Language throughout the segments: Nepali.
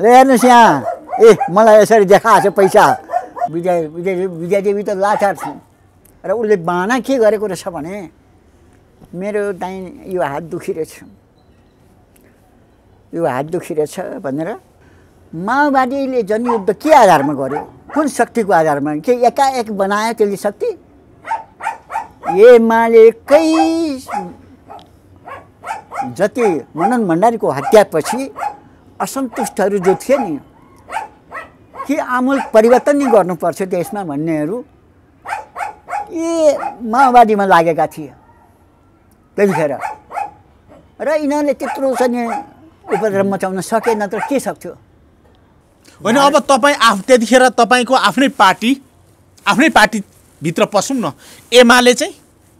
ल हेर्नुहोस् यहाँ ए मलाई यसरी देखाएको छ पैसा विद्या विद्या विद्यादेवी त लाचार थिइन् र उसले बाना के गरेको रहेछ भने मेरो दाइ यो हात दुखिरहेछ यो हात दुखिरहेछ भनेर माओवादीले जनयुद्ध के आधारमा गर्यो कुन शक्तिको आधारमा के एकाएक बनायो त्यसले शक्ति एमालेकै जति मनन भण्डारीको हत्यापछि असन्तुष्टहरू जो थिए नि के आमूल परिवर्तन नै गर्नुपर्छ देशमा भन्नेहरू के माओवादीमा लागेका थिए त्यतिखेर र यिनीहरूले त्यत्रो चाहिँ उपद्रव मचाउन सकेन त के सक्थ्यो होइन अब तपाईँ आफ त्यतिखेर तपाईँको आफ्नै पार्टी आफ्नै पार्टीभित्र पसौँ न एमाले चाहिँ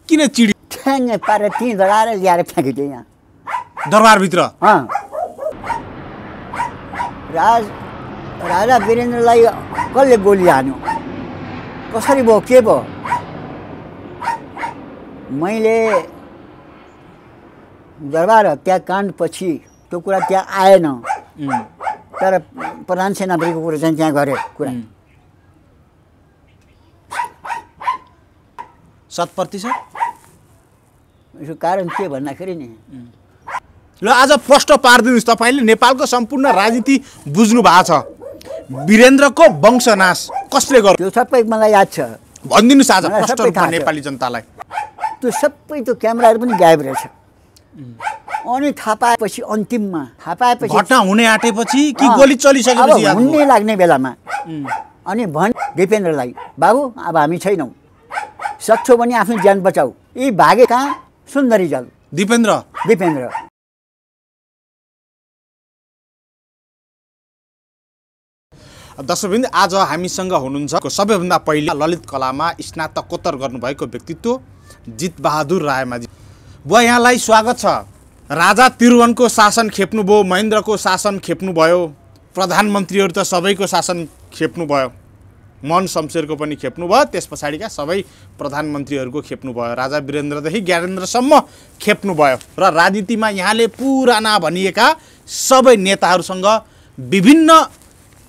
किन चिडी ठ्याङ्गै पारेर त्यहीँ लडाएर ल्याएर फ्याँकिदियो यहाँ दरबारभित्र राज राजा वीरेन्द्रलाई कसले गोली हान्यो कसरी भयो के भयो मैले दरबार हत्याकाण्डपछि त्यो कुरा त्यहाँ आएन तर प्रधान सेनापतिको कुरा चाहिँ त्यहाँ गरे कुरा शत प्रतिशत यसको कारण के भन्दाखेरि नि ल आज प्रश्न पारिदिनुहोस् तपाईँले नेपालको सम्पूर्ण राजनीति बुझ्नु भएको छ वीरेन्द्रको वंशनाश कसले गर्यो त्यो सबै मलाई याद छ भनिदिनुहोस् आज प्रश्न नेपाली जनतालाई त्यो सबै त्यो क्यामराहरू पनि गायब रहेछ अनि थाहा पाएपछि अन्तिममा थाहा पाएपछि घटना हुने आँटेपछि कि गोली चलिसकेपछि हुने लाग्ने बेलामा अनि भन् दिपेन्द्रलाई बाबु अब हामी छैनौँ सक्छौ भने आफ्नो ज्यान बचाऊ यी भागे कहाँ सुन्दरी जल दिपेन्द्र दिपेन्द्र दर्शकबिन्द आज हामीसँग हुनुहुन्छ सबैभन्दा पहिला ललित कलामा स्नातकोत्तर गर्नुभएको व्यक्तित्व जितबहादुर रायमाझी बुवा यहाँलाई स्वागत छ राजा त्रिभुवनको शासन खेप्नुभयो महेन्द्रको शासन खेप्नुभयो प्रधानमन्त्रीहरू त सबैको शासन खेप्नुभयो मन शमशेरको पनि खेप्नुभयो त्यस पछाडिका सबै प्रधानमन्त्रीहरूको खेप्नुभयो राजा वीरेन्द्रदेखि ज्ञानेन्द्रसम्म खेप्नुभयो र राजनीतिमा यहाँले पुराना भनिएका सबै नेताहरूसँग विभिन्न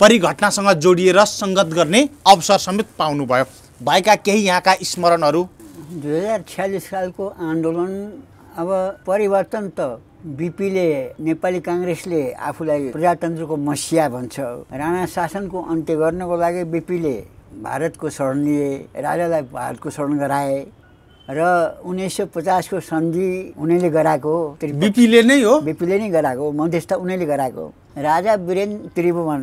परिघटनासँग जोडिएर सङ्गत गर्ने अवसर समेत पाउनुभयो भएका केही यहाँका स्मरणहरू दुई हजार छ्यालिस सालको आन्दोलन अब परिवर्तन त बिपीले नेपाली काङ्ग्रेसले आफूलाई प्रजातन्त्रको मसिया भन्छ राणा शासनको अन्त्य गर्नको लागि बिपीले भारतको शरण लिए राजालाई भारतको शरण गराए र उन्नाइस सय पचासको सन्धि उनीले गराएको बिपीले नै हो बिपीले नै गराएको मध्यस्थ उनीले गराएको राजा वीरेन्द्र त्रिभुवन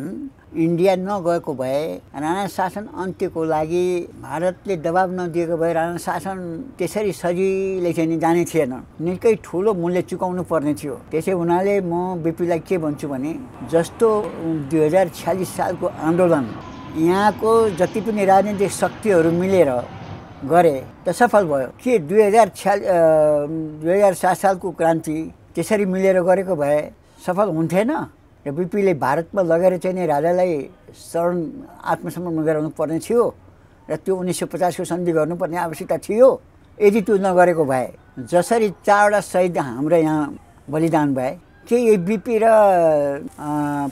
इन्डिया नगएको भए राणा शासन अन्त्यको लागि भारतले दबाब नदिएको भए राणा शासन त्यसरी सजिलै चाहिँ जाने थिएन निकै ठुलो मूल्य चुकाउनु पर्ने थियो त्यसै हुनाले म बिपीलाई के भन्छु भने जस्तो दुई हजार छ्यालिस सालको आन्दोलन यहाँको जति पनि राजनीतिक शक्तिहरू मिलेर गरे त सफल भयो के दुई हजार छ्याल दुई हजार सात सालको क्रान्ति त्यसरी मिलेर गरेको भए सफल हुन्थेन र बिपीले भारतमा लगेर चाहिँ नि राजालाई शरण आत्मसमर्पण गराउनु पर्ने थियो र त्यो उन्नाइस सय पचासको सन्धि गर्नुपर्ने आवश्यकता थियो यदि त्यो नगरेको भए जसरी चारवटा सहिद हाम्रो यहाँ बलिदान भए के यही बिपी र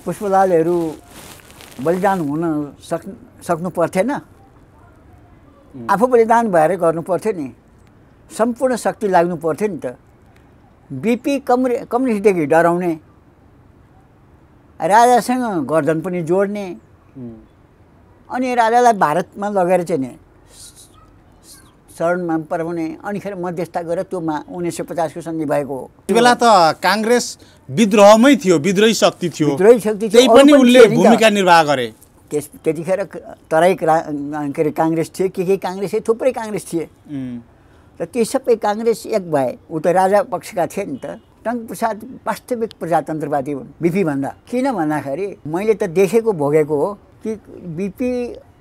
पुष्पलालहरू बलिदान हुन सक् सक्नु पर्थेन आफू बलिदान भएर गर्नु पर्थ्यो नि सम्पूर्ण शक्ति लाग्नु पर्थ्यो नि त बिपी कम्युनि कम्युनिस्टदेखि डराउने राजासँग गर्दन पनि जोड्ने अनि राजालाई भारतमा लगेर चाहिँ नि शरणमा पराउने अनिखेर मध्यस्थता गरेर त्योमा उन्नाइस सय पचासको सन्धि भएको हो त्यो बेला त काङ्ग्रेस विद्रोहमै थियो विद्रोही शक्ति थियो विद्रोही शक्ति त्यही पनि उसले भूमिका निर्वाह गरे त्यस त्यतिखेर तराई के अरे काङ्ग्रेस थियो के के काङ्ग्रेस थिए थुप्रै काङ्ग्रेस थिए र ती सबै काङ्ग्रेस एक भए ऊ त राजा पक्षका थिए नि त टङ्कप्रसाद वास्तविक प्रजातन्त्रवादी हुन् भन्दा किन भन्दाखेरि मैले त देखेको भोगेको हो कि बिपी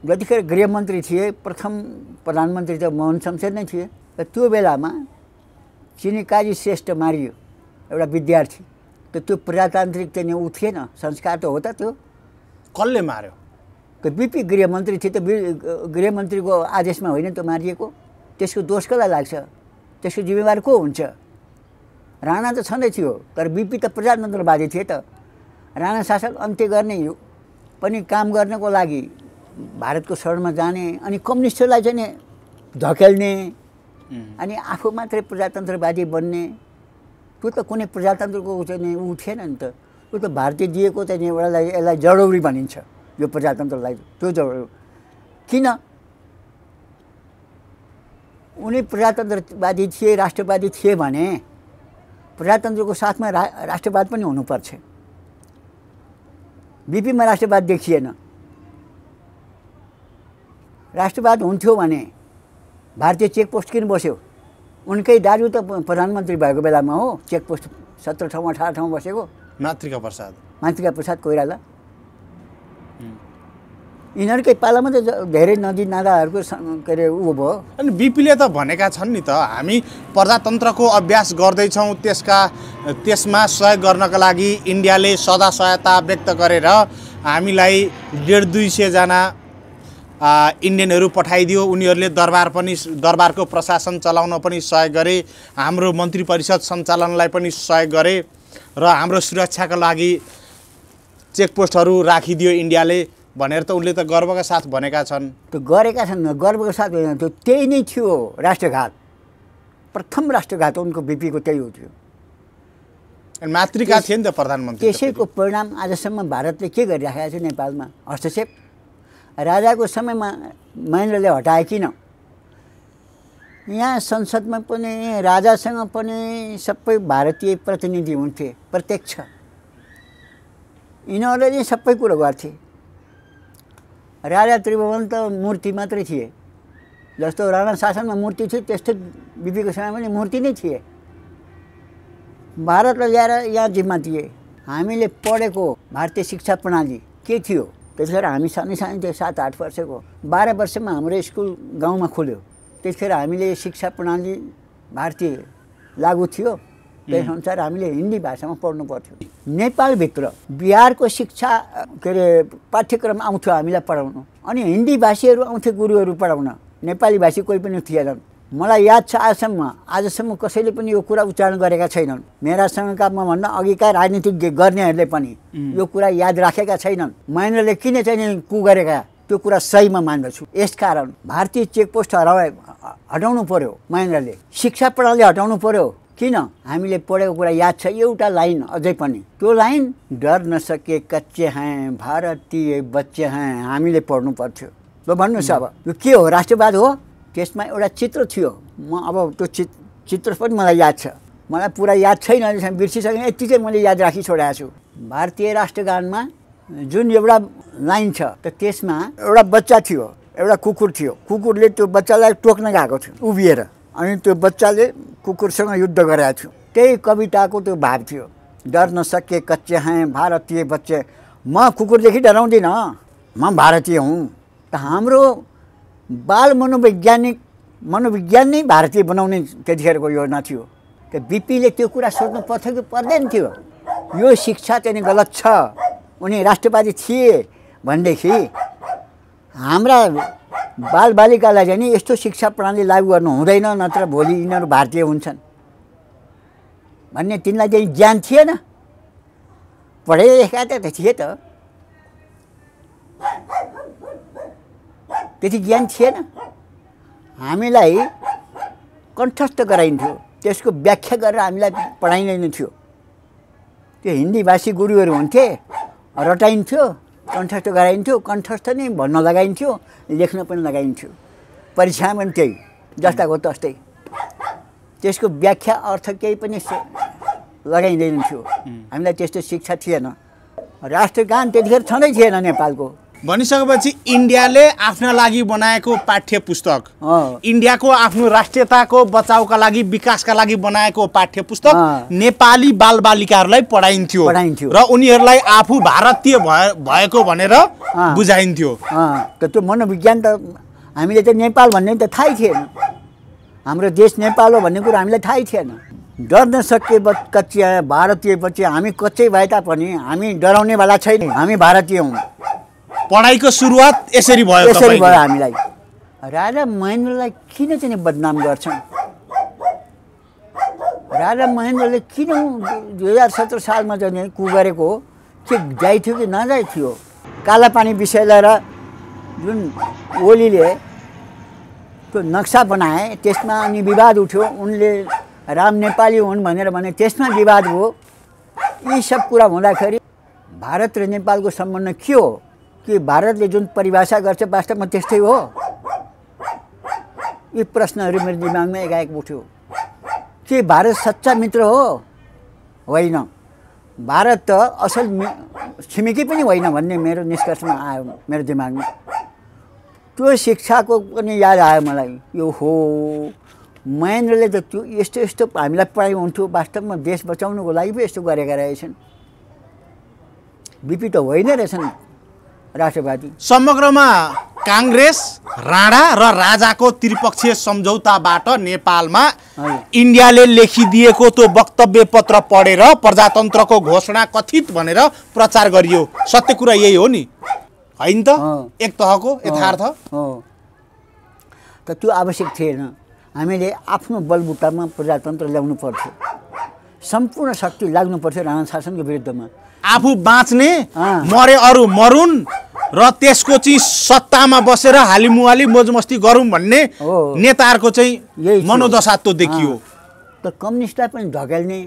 जतिखेर गृहमन्त्री थिए प्रथम प्रधानमन्त्री त मोहन शमशेर नै थिए र त्यो बेलामा चिनी काजी श्रेष्ठ मारियो एउटा विद्यार्थी त त्यो प्रजातान्त्रिक त ऊ थिएन संस्कार त हो त त्यो कसले मार्यो बिपी गृहमन्त्री थियो त गृहमन्त्रीको आदेशमा होइन त्यो मारिएको त्यसको दोष कसलाई लाग्छ त्यसको जिम्मेवार को हुन्छ राणा त छँदै थियो तर बिपी त प्रजातन्त्रवादी थिए त राणा शासक अन्त्य गर्ने पनि काम गर्नको लागि भारतको शरणमा जाने अनि कम्युनिस्टहरूलाई चाहिँ नि धकेल्ने अनि आफू मात्रै प्रजातन्त्रवादी बन्ने त्यो त कुनै प्रजातन्त्रको चाहिँ ऊ थिएन नि त त्यो त भारतीय दिएको चाहिँ एउटालाई यसलाई जरुरी भनिन्छ यो प्रजातन्त्रलाई त्यो जरुरी किन उनी प्रजातन्त्रवादी थिए राष्ट्रवादी थिए भने प्रजातन्त्रको साथमा रा राष्ट्रवाद पनि हुनुपर्छ बिपीमा राष्ट्रवाद देखिएन राष्ट्रवाद हुन्थ्यो भने भारतीय चेकपोस्ट किन बस्यो उनकै दाजु त प्रधानमन्त्री भएको बेलामा हो चेकपोस्ट सत्र ठाउँ अठार ठाउँ बसेको मातृका प्रसाद मातृका प्रसाद कोइराला यिनीहरूकै पालामा त धेरै नदी नालाहरूको के अरे ऊ भयो अनि बिपीले त भनेका छन् नि त हामी प्रजातन्त्रको अभ्यास गर्दैछौँ त्यसका त्यसमा सहयोग गर्नका लागि इन्डियाले सदा सहायता व्यक्त गरेर हामीलाई डेढ दुई सयजना इन्डियनहरू पठाइदियो उनीहरूले दरबार पनि दरबारको प्रशासन चलाउन पनि सहयोग गरे हाम्रो मन्त्री परिषद सञ्चालनलाई पनि सहयोग गरे र हाम्रो सुरक्षाको लागि चेकपोस्टहरू राखिदियो इन्डियाले भनेर त उनले त गर्वका साथ भनेका छन् त्यो गरेका छन् गर्वको साथ त्यो त्यही नै थियो राष्ट्रघात प्रथम राष्ट्रघात उनको बिपीको त्यही हो थियो मातृका थिए नि त प्रधानमन्त्री त्यसैको परिणाम आजसम्म भारतले के गरिराखेको छ नेपालमा हस्तक्षेप राजाको समयमा महेन्द्रले हटाए किन यहाँ संसदमा पनि राजासँग पनि सबै भारतीय प्रतिनिधि हुन्थे प्रत्यक्ष यिनीहरूले नै सबै कुरो गर्थे राजा त्रिभुवन त मूर्ति मात्रै थिए जस्तो राणा शासनमा मूर्ति थियो त्यस्तै बिपीको समयमा पनि मूर्ति नै थिए भारतलाई ल्याएर यहाँ जिम्मा दिए हामीले पढेको भारतीय शिक्षा प्रणाली के थियो त्यसखेर हामी सानै सानै थियो सात आठ वर्षको बाह्र वर्षमा हाम्रो स्कुल गाउँमा खोल्यो त्यसखेर हामीले शिक्षा प्रणाली भारतीय लागु थियो त्यसअनुसार हामीले हिन्दी भाषामा पढ्नु पर्थ्यो नेपालभित्र बिहारको शिक्षा के अरे पाठ्यक्रम आउँथ्यो हामीलाई पढाउनु अनि हिन्दी भाषीहरू आउँथ्यो गुरुहरू पढाउन नेपाली भाषी कोही पनि थिएनन् मलाई याद छ आजसम्म आजसम्म कसैले पनि यो कुरा उच्चारण गरेका छैनन् मेरासँगका भन्दा अघिका राजनीतिज्ञ गर्नेहरूले पनि यो कुरा याद राखेका छैनन् महेन्द्रले किन चाहिँ कु गरेका त्यो कुरा सहीमा मान्दछु यसकारण भारतीय चेकपोस्ट हराए हटाउनु पर्यो महेन्द्रले शिक्षा प्रणाली हटाउनु पर्यो किन हामीले पढेको कुरा याद छ एउटा लाइन अझै पनि त्यो लाइन डर नसके कच्चे हैं भारतीय बच्चे हैं हामीले पढ्नु पर्थ्यो ल भन्नुहोस् अब यो के हो राष्ट्रवाद हो त्यसमा एउटा चित्र थियो म अब त्यो चित चित्र पनि मलाई याद छ मलाई पुरा याद छैन अहिलेसम्म बिर्सिसकेँ यतिकै मैले याद राखी छोडेको छु भारतीय राष्ट्रगानमा जुन एउटा लाइन छ त त्यसमा एउटा बच्चा थियो एउटा कुकुर थियो कुकुरले त्यो बच्चालाई टोक्न गएको थियो उभिएर अनि त्यो बच्चाले कुकुरसँग युद्ध गरेको थियो त्यही कविताको त्यो भाव थियो डर नसके कच्चे हैं भारतीय बच्चे म कुकुरदेखि डराउँदिनँ म भारतीय हुँ त हाम्रो बाल मनोवैज्ञानिक मनोविज्ञान नै भारतीय बनाउने त्यतिखेरको योजना थियो त्यो बिपीले त्यो कुरा सोध्नु पर्थ्यो कि पर्दैन थियो यो शिक्षा चाहिँ गलत छ उनी राष्ट्रवादी थिए भनेदेखि हाम्रा बालबालिकालाई चाहिँ नि यस्तो शिक्षा प्रणाली लागू गर्नु हुँदैन नत्र भोलि यिनीहरू भारतीय हुन्छन् भन्ने तिनलाई चाहिँ ज्ञान थिएन पढे लेखा त थिए त त्यति ज्ञान थिएन हामीलाई कण्ठस्थ गराइन्थ्यो त्यसको व्याख्या गरेर हामीलाई पढाइँदैन थियो त्यो हिन्दी भाषी गुरुहरू हुन्थे रटाइन्थ्यो कन्ठस्थ गराइन्थ्यो कन्ठस्थ नै भन्न लगाइन्थ्यो लेख्न पनि लगाइन्थ्यो परीक्षा पनि त्यही जस्ताको तस्तै त्यसको व्याख्या अर्थ केही पनि लगाइँदैन थियो हामीलाई त्यस्तो शिक्षा थिएन राष्ट्रगान त्यतिखेर छँदै थिएन नेपालको भनिसकेपछि इन्डियाले आफ्ना लागि बनाएको पाठ्य पुस्तक इन्डियाको आफ्नो राष्ट्रियताको बचाउका लागि विकासका लागि बनाएको पाठ्य पुस्तक नेपाली बालबालिकाहरूलाई पढाइन्थ्यो र उनीहरूलाई आफू भारतीय भएको भनेर बुझाइन्थ्यो त्यो मनोविज्ञान त हामीले त नेपाल भन्ने त थाहै थिएन हाम्रो देश नेपाल हो भन्ने कुरो हामीलाई थाहै थिएन डर्न सके कच्चिया भारतीय पछि हामी कच्चै भए तापनि हामी डराउनेवाला छैन हामी भारतीय हौँ पढाइको सुरुवात यसरी भयो यसरी भयो हामीलाई राजा महेन्द्रलाई किन चाहिँ बदनाम गर्छन् राजा महेन्द्रले किन दुई हजार सत्र सालमा जाने कु गरेको हो के थियो कि नजाइ थियो कालापानी विषय लिएर जुन ओलीले त्यो नक्सा बनाए त्यसमा अनि विवाद उठ्यो उनले राम नेपाली हुन् भनेर भने त्यसमा विवाद हो यी सब कुरा हुँदाखेरि भारत र नेपालको सम्बन्ध के हो कि भारतले जुन परिभाषा गर्छ वास्तवमा त्यस्तै हो यी प्रश्नहरू मेरो दिमागमा एकाएक उठ्यो के भारत सच्चा मित्र हो होइन भारत त असल छिमेकी पनि होइन भन्ने मेरो निष्कर्षमा आयो मेरो दिमागमा त्यो शिक्षाको पनि याद आयो मलाई यो हो महेन्द्रले त त्यो यस्तो यस्तो हामीलाई पढाइ हुन्थ्यो वास्तवमा देश बचाउनुको लागि पो यस्तो गरेका रहेछन् बिपी त होइन रहेछन् राष्ट्रवादी समग्रमा काङ्ग्रेस राणा र रा राजाको त्रिपक्षीय सम्झौताबाट नेपालमा इन्डियाले लेखिदिएको त्यो वक्तव्य पत्र पढेर प्रजातन्त्रको घोषणा कथित भनेर प्रचार गरियो सत्य कुरा यही हो नि होइन त एक तहको यथार्थ हो त त्यो आवश्यक थिएन हामीले आफ्नो बलबुटामा प्रजातन्त्र ल्याउनु पर्थ्यो सम्पूर्ण शक्ति लाग्नु पर्थ्यो राणा शासनको विरुद्धमा आफू बाँच्ने मरे अरू मरुन् र त्यसको चाहिँ सत्तामा बसेर हालिमुहाली मोजमस्ती गरौँ भन्ने नेताहरूको चाहिँ यही मनोदशात्व देखियो त कम्युनिस्टलाई पनि धकेल्ने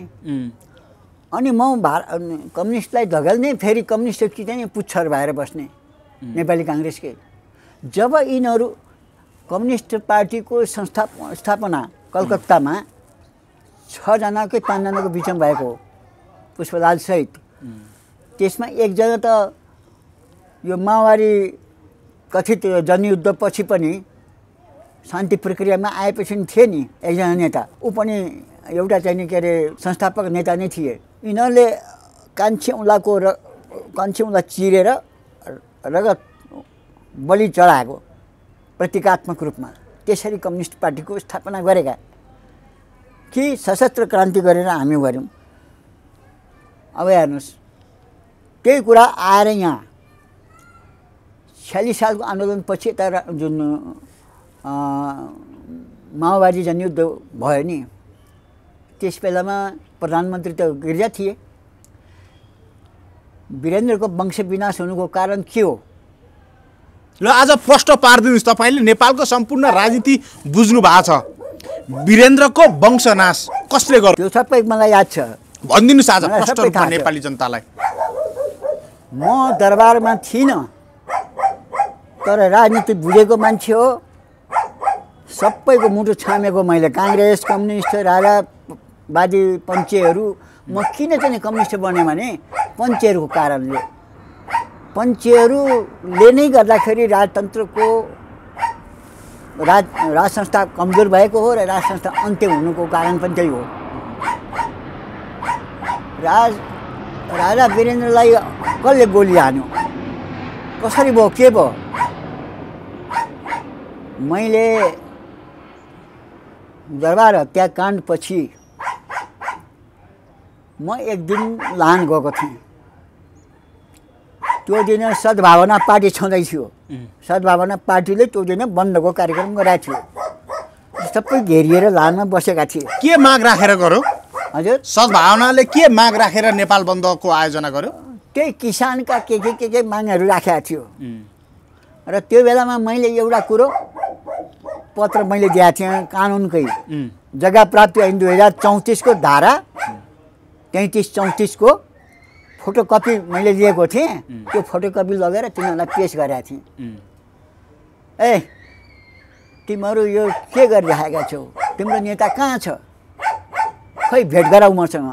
अनि म भार कम्युनिस्टलाई धकेल्ने फेरि कम्युनिस्ट चाहिँ पुच्छर भएर बस्ने नेपाली काङ्ग्रेसकै जब यिनीहरू कम्युनिस्ट पार्टीको संस्था स्थापना कलकत्तामा छजनाकै पाँचजनाको बिचमा भएको हो पुष्पलालसहित त्यसमा एकजना त यो माओवादी कथित जनयुद्धपछि पनि शान्ति प्रक्रियामा आएपछि थिए नि एकजना नेता ऊ पनि एउटा चाहिँ के अरे संस्थापक नेता नै थिए यिनीहरूले कान्छे औँलाको र कान्छे औँला चिरेर रगत बलि चढाएको प्रतीकात्मक रूपमा त्यसरी कम्युनिस्ट पार्टीको स्थापना गरेका कि सशस्त्र क्रान्ति गरेर हामी गऱ्यौँ अब हेर्नुहोस् त्यही कुरा आएर यहाँ छ्यालिस सालको आन्दोलनपछि यता जुन माओवादी जनयुद्ध भयो नि त्यस बेलामा प्रधानमन्त्री त गिर्जा थिए वीरेन्द्रको विनाश हुनुको कारण के हो ल आज प्रश्न पारिदिनुहोस् तपाईँले नेपालको सम्पूर्ण राजनीति बुझ्नु भएको छ वीरेन्द्रको वंशनाश कसले गर्यो त्यो सबै मलाई याद छ भनिदिनुहोस् आज प्रष्ट नेपाली जनतालाई म दरबारमा थिइनँ तर राजनीति बुझेको मान्छे हो सबैको मुटु छामेको मैले काङ्ग्रेस कम्युनिस्ट राजावादी पञ्चेहरू म किन चाहिँ कम्युनिस्ट बने भने पञ्चेहरूको कारणले पञ्चेहरूले नै गर्दाखेरि राजतन्त्रको राज राज संस्था कमजोर भएको हो र राज संस्था अन्त्य हुनुको कारण पनि त्यही हो राज राजा वीरेन्द्रलाई कसले गोली हान्यो कसरी भयो के भयो मैले दरबार हत्याकाण्डपछि म एक दिन लान गएको थिएँ त्यो दिन सद्भावना पार्टी छँदै थियो सद्भावना पार्टीले त्यो दिन बन्दको कार्यक्रम गराएको थियो सबै घेरिएर लानमा बसेका थिए के माग राखेर गर्यो हजुर सद्भावनाले के माग राखेर नेपाल बन्दको आयोजना गर्यो त्यही किसानका के के के के मागहरू राखेका थियो र त्यो बेलामा मैले एउटा कुरो पत्र मैले दिएको थिएँ कानुनकै जग्गा प्राप्ति ऐन दुई हजार चौतिसको धारा तैँतिस चौतिसको फोटोकपी मैले लिएको थिएँ त्यो फोटोकपी लगेर तिमीहरूलाई पेस गरेका थिएँ ए तिमीहरू यो के गरिराखेका छौ तिम्रो नेता कहाँ छ खै भेट गराउ मसँग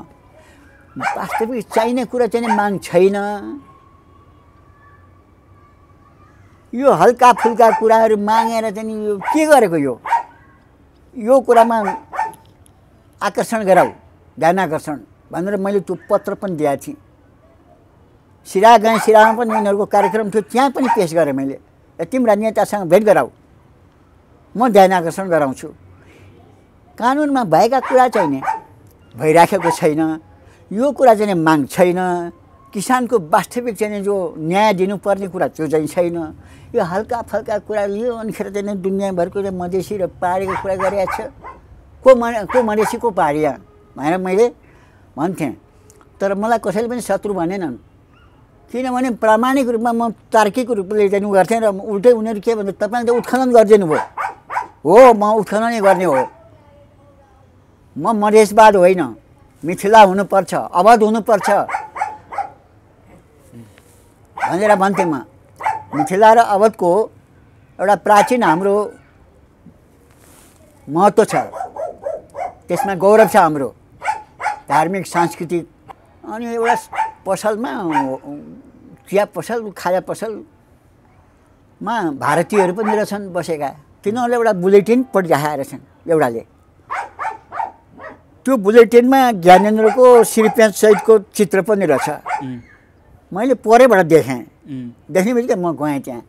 वास्तविक चाहिने कुरा चाहिँ माग छैन यो हल्का फुल्का कुराहरू मागेर चाहिँ यो के गरेको यो यो कुरामा आकर्षण गराऊ ध्यान आकर्षण भनेर मैले त्यो पत्र पनि दिएको थिएँ सिरा गाई सिरामा पनि उनीहरूको कार्यक्रम थियो त्यहाँ पनि पेस गरेँ मैले तिम्रा नेतासँग भेट गराऊ म ध्यान आकर्षण गराउँछु कानुनमा भएका कुरा चाहिँ नि भइराखेको छैन यो कुरा चाहिँ माग छैन किसानको वास्तविक चाहिँ जो न्याय दिनुपर्ने कुरा त्यो चाहिँ छैन यो हल्का फल्का कुरा लियो अनिखेर चाहिँ दुनियाँभरको चाहिँ मधेसी र पाहाडीको कुरा गरिरहेको छ को म को मधेसी को पाहाडिया भनेर मैले भन्थेँ तर मलाई कसैले पनि शत्रु भनेनन् किनभने प्रामाणिक रूपमा म तार्किक रूपले जानु गर्थेँ र उल्टै उनीहरू के भन्छ तपाईँले त उत्खनन गरिदिनु भयो हो म उत्खननै गर्ने हो म मधेसवाद होइन मिथिला हुनुपर्छ अवध हुनुपर्छ भनेर भन्थेँ म मिथिला र अवधको एउटा प्राचीन हाम्रो महत्त्व छ त्यसमा गौरव छ हाम्रो धार्मिक सांस्कृतिक अनि एउटा पसलमा चिया पसल खाजा पसलमा भारतीयहरू पनि रहेछन् बसेका तिनीहरूले एउटा बुलेटिन पढिराखेका रहेछन् एउटाले त्यो बुलेटिनमा ज्ञानेन्द्रको सहितको चित्र पनि रहेछ मैले परैबाट देखेँ देख्ने बित्तिकै म गएँ त्यहाँ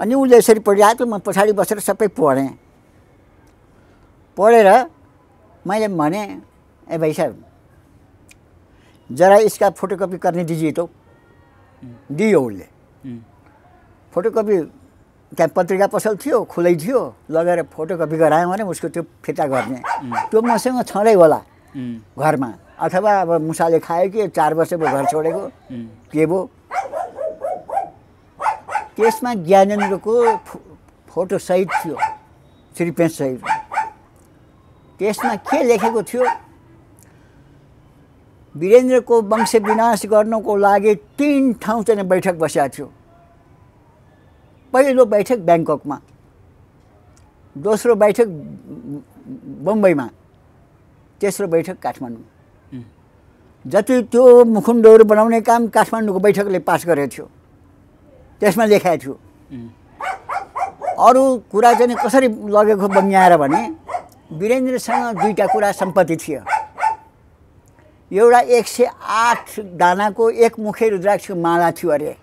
अनि उसले यसरी पढिरहेको म पछाडि बसेर सबै पढेँ पढेर मैले भने ए भाइ साहब जरा यसका फोटोकपी गर्ने दिजिए त दियो उसले फोटोकपी त्यहाँ पत्रिका पसल थियो खुलै थियो लगेर फोटोकपी गरायो भने उसको त्यो फिर्ता गर्ने त्यो मसँग छँदै होला घरमा अथवा अब मुसाले खायो कि चार वर्ष भयो घर छोडेको के भयो त्यसमा ज्ञानेन्द्रको फोटो फोटोसहित थियो श्री सहित त्यसमा के लेखेको थियो वीरेन्द्रको वंश विनाश गर्नको लागि तिन ठाउँ चाहिँ बैठक बसेको थियो पहिलो बैठक ब्याङ्ककमा दोस्रो बैठक बम्बईमा तेस्रो बैठक काठमाडौँमा जति त्यो मुखुन्डोहरू बनाउने काम काठमाडौँको बैठकले पास गरेको थियो त्यसमा लेखाएको थियो अरू कुरा चाहिँ कसरी लगेको बन्याएर भने वीरेन्द्रसँग दुईवटा कुरा सम्पत्ति थियो एउटा एक सय आठ दानाको एकमुखे रुद्राक्षको माला थियो अरे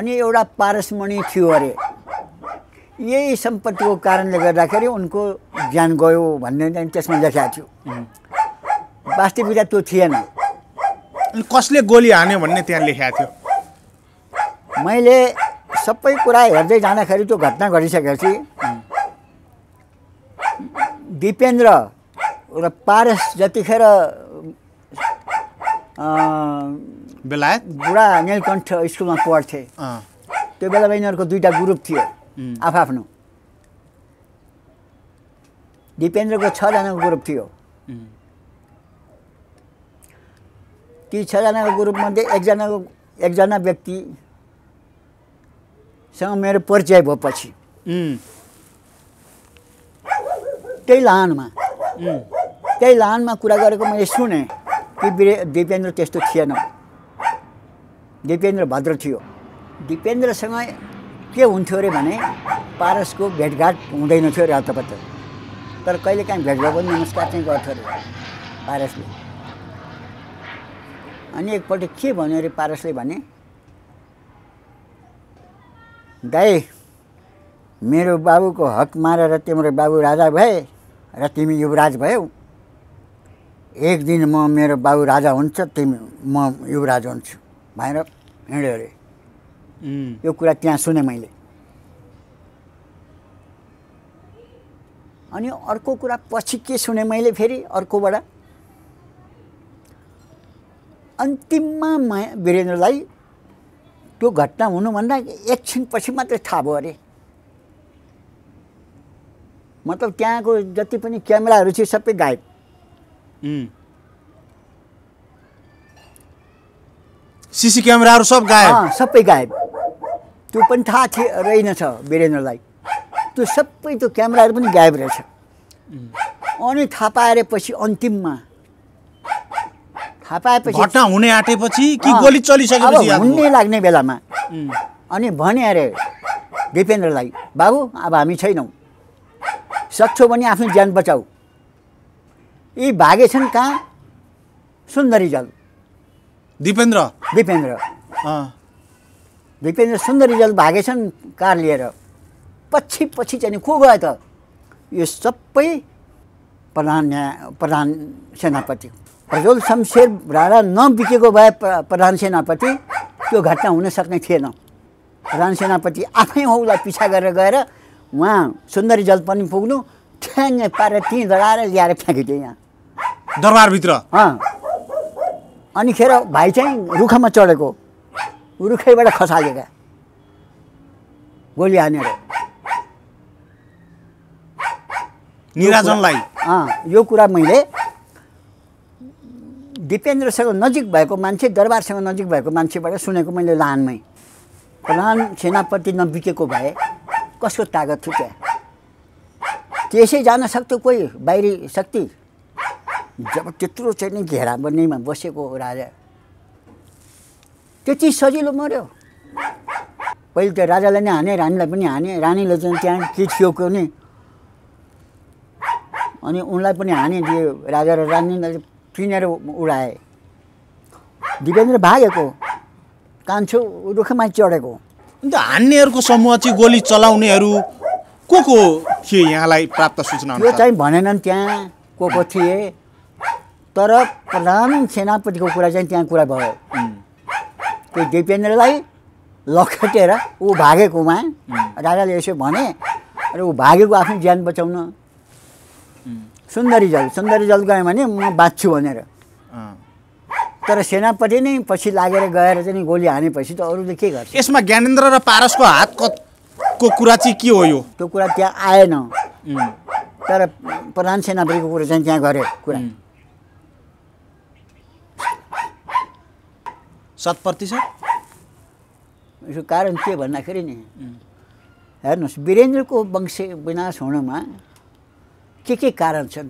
अनि एउटा पारसमणि थियो अरे यही सम्पत्तिको कारणले गर्दाखेरि उनको ज्यान गयो भन्ने त्यसमा लेखेको थियो वास्तविकता त्यो थिएन कसले गोली हान्यो भन्ने त्यहाँ लेखेको थियो मैले सबै कुरा हेर्दै जाँदाखेरि त्यो घटना घटिसकेपछि दिपेन्द्र र पारस जतिखेर बेलायत बुढा नीलकण्ठ स्कुलमा पढ्थे त्यो बेला यिनीहरूको दुईवटा ग्रुप थियो आफआफ्नो दिपेन्द्रको छजनाको ग्रुप थियो ती छजनाको ग्रुपमध्ये एकजनाको एकजना व्यक्तिसँग मेरो परिचय भयो पछि त्यही लानमा त्यही लानमा कुरा गरेको मैले सुने कि बिरे दिपेन्द्र त्यस्तो थिएन दिपेन्द्र भद्र थियो दिपेन्द्रसँग के हुन्थ्यो अरे भने पारसको भेटघाट हुँदैन थियो अरे हतपत तर कहिलेकाहीँ भेटघाट पनि नमस्कार चाहिँ गर्थ्यो अरे पारसले अनि एकपल्ट के भन्यो अरे पारसले भने दाई मेरो बाबुको हक मारेर तिम्रो बाबु राजा भए र तिमी युवराज भयौ एक दिन म मेरो बाबु राजा हुन्छ तिमी म युवराज हुन्छु भनेर हिँड्यो अरे यो कुरा त्यहाँ सुने मैले अनि अर्को कुरा पछि के सुने मैले फेरि अर्कोबाट अन्तिममा माया वीरेन्द्रलाई त्यो घटना हुनुभन्दा एकछिनपछि मात्रै थाहा भयो अरे मतलब त्यहाँको जति पनि क्यामेराहरू थियो सबै गायब सिसी क्यामेराहरू सब गायब सबै गायब त्यो पनि थाहा थिए रहेनछ वीरेन्द्रलाई त्यो सबै त्यो क्यामेराहरू पनि गायब रहेछ अनि थाहा पाएपछि अन्तिममा थाहा पाएपछि घटना हुने आँटेपछि कि गोली चलिसकेपछि हुन्ने लाग्ने बेलामा अनि भने अरे दिपेन्द्रलाई बाबु अब हामी छैनौँ सक्छौ भने आफ्नो ज्यान बचाऊ यी भागेछन् कहाँ सुन्दरी जल दिपेन्द्र दिपेन्द्र दिपेन्द्र सुन्दरी जल भागेछन् कार लिएर पछि पछि चाहिँ को गयो त यो सबै प्रधान न्याय प्रधान सेनापति प्रजोल शमशेर राणा नबिकेको भए प्रधान सेनापति त्यो घटना हुन सक्ने थिएन प्रधान सेनापति आफै हो उसलाई पिछा गरेर गएर उहाँ सुन्दरी जल पनि पुग्नु ठ्याङ्गै पारेर त्यहीँ दडाएर ल्याएर फ्याँकिदियो यहाँ दरबारभित्र खेर भाइ चाहिँ रुखमा चढेको रुखैबाट खसालेका गोली हानेर निराजनलाई यो कुरा मैले दिपेन्द्रसँग नजिक भएको मान्छे दरबारसँग नजिक भएको मान्छेबाट सुनेको मैले लानमै प्रधान सेनापति नबिकेको भए कसको तागत थियो त्यहाँ त्यसै जान सक्थ्यो कोही बाहिरी शक्ति जब त्यत्रो चाहिँ घेरा बनिमा बसेको राजा त्यति सजिलो मऱ्यो पहिले त राजालाई नै हाने रानीलाई पनि हाने रानीले चाहिँ त्यहाँ के थियो नि अनि उनलाई पनि हाने दियो राजा र रानीलाई पिनेर उडाए दिपेन्द्र भागेको कान्छु रुखमा चढेको अन्त हान्नेहरूको समूह चाहिँ गोली चलाउनेहरू को को थिए यहाँलाई प्राप्त सूचना त्यो चाहिँ भनेनन् त्यहाँ को को थिए तर प्रधान सेनापतिको कुरा चाहिँ त्यहाँ कुरा भयो त्यो दिपेन्द्रलाई लखेटेर ऊ भागेकोमा राजाले यसो भने र ऊ भागेको आफ्नो ज्यान बचाउन सुन्दरी जल सुन्दरी जल गयो भने म बाँच्छु भनेर तर सेनापति नै पछि लागेर गएर चाहिँ गोली हानेपछि त अरूले के गर्छ यसमा ज्ञानेन्द्र र पारसको हात को कुरा चाहिँ के हो यो त्यो कुरा त्यहाँ आएन तर प्रधान सेनापतिको कुरा चाहिँ त्यहाँ गरे कुरा शत प्रतिशत यसको कारण के भन्दाखेरि नि हेर्नुहोस् वीरेन्द्रको वंश विनाश हुनुमा के के कारण छन्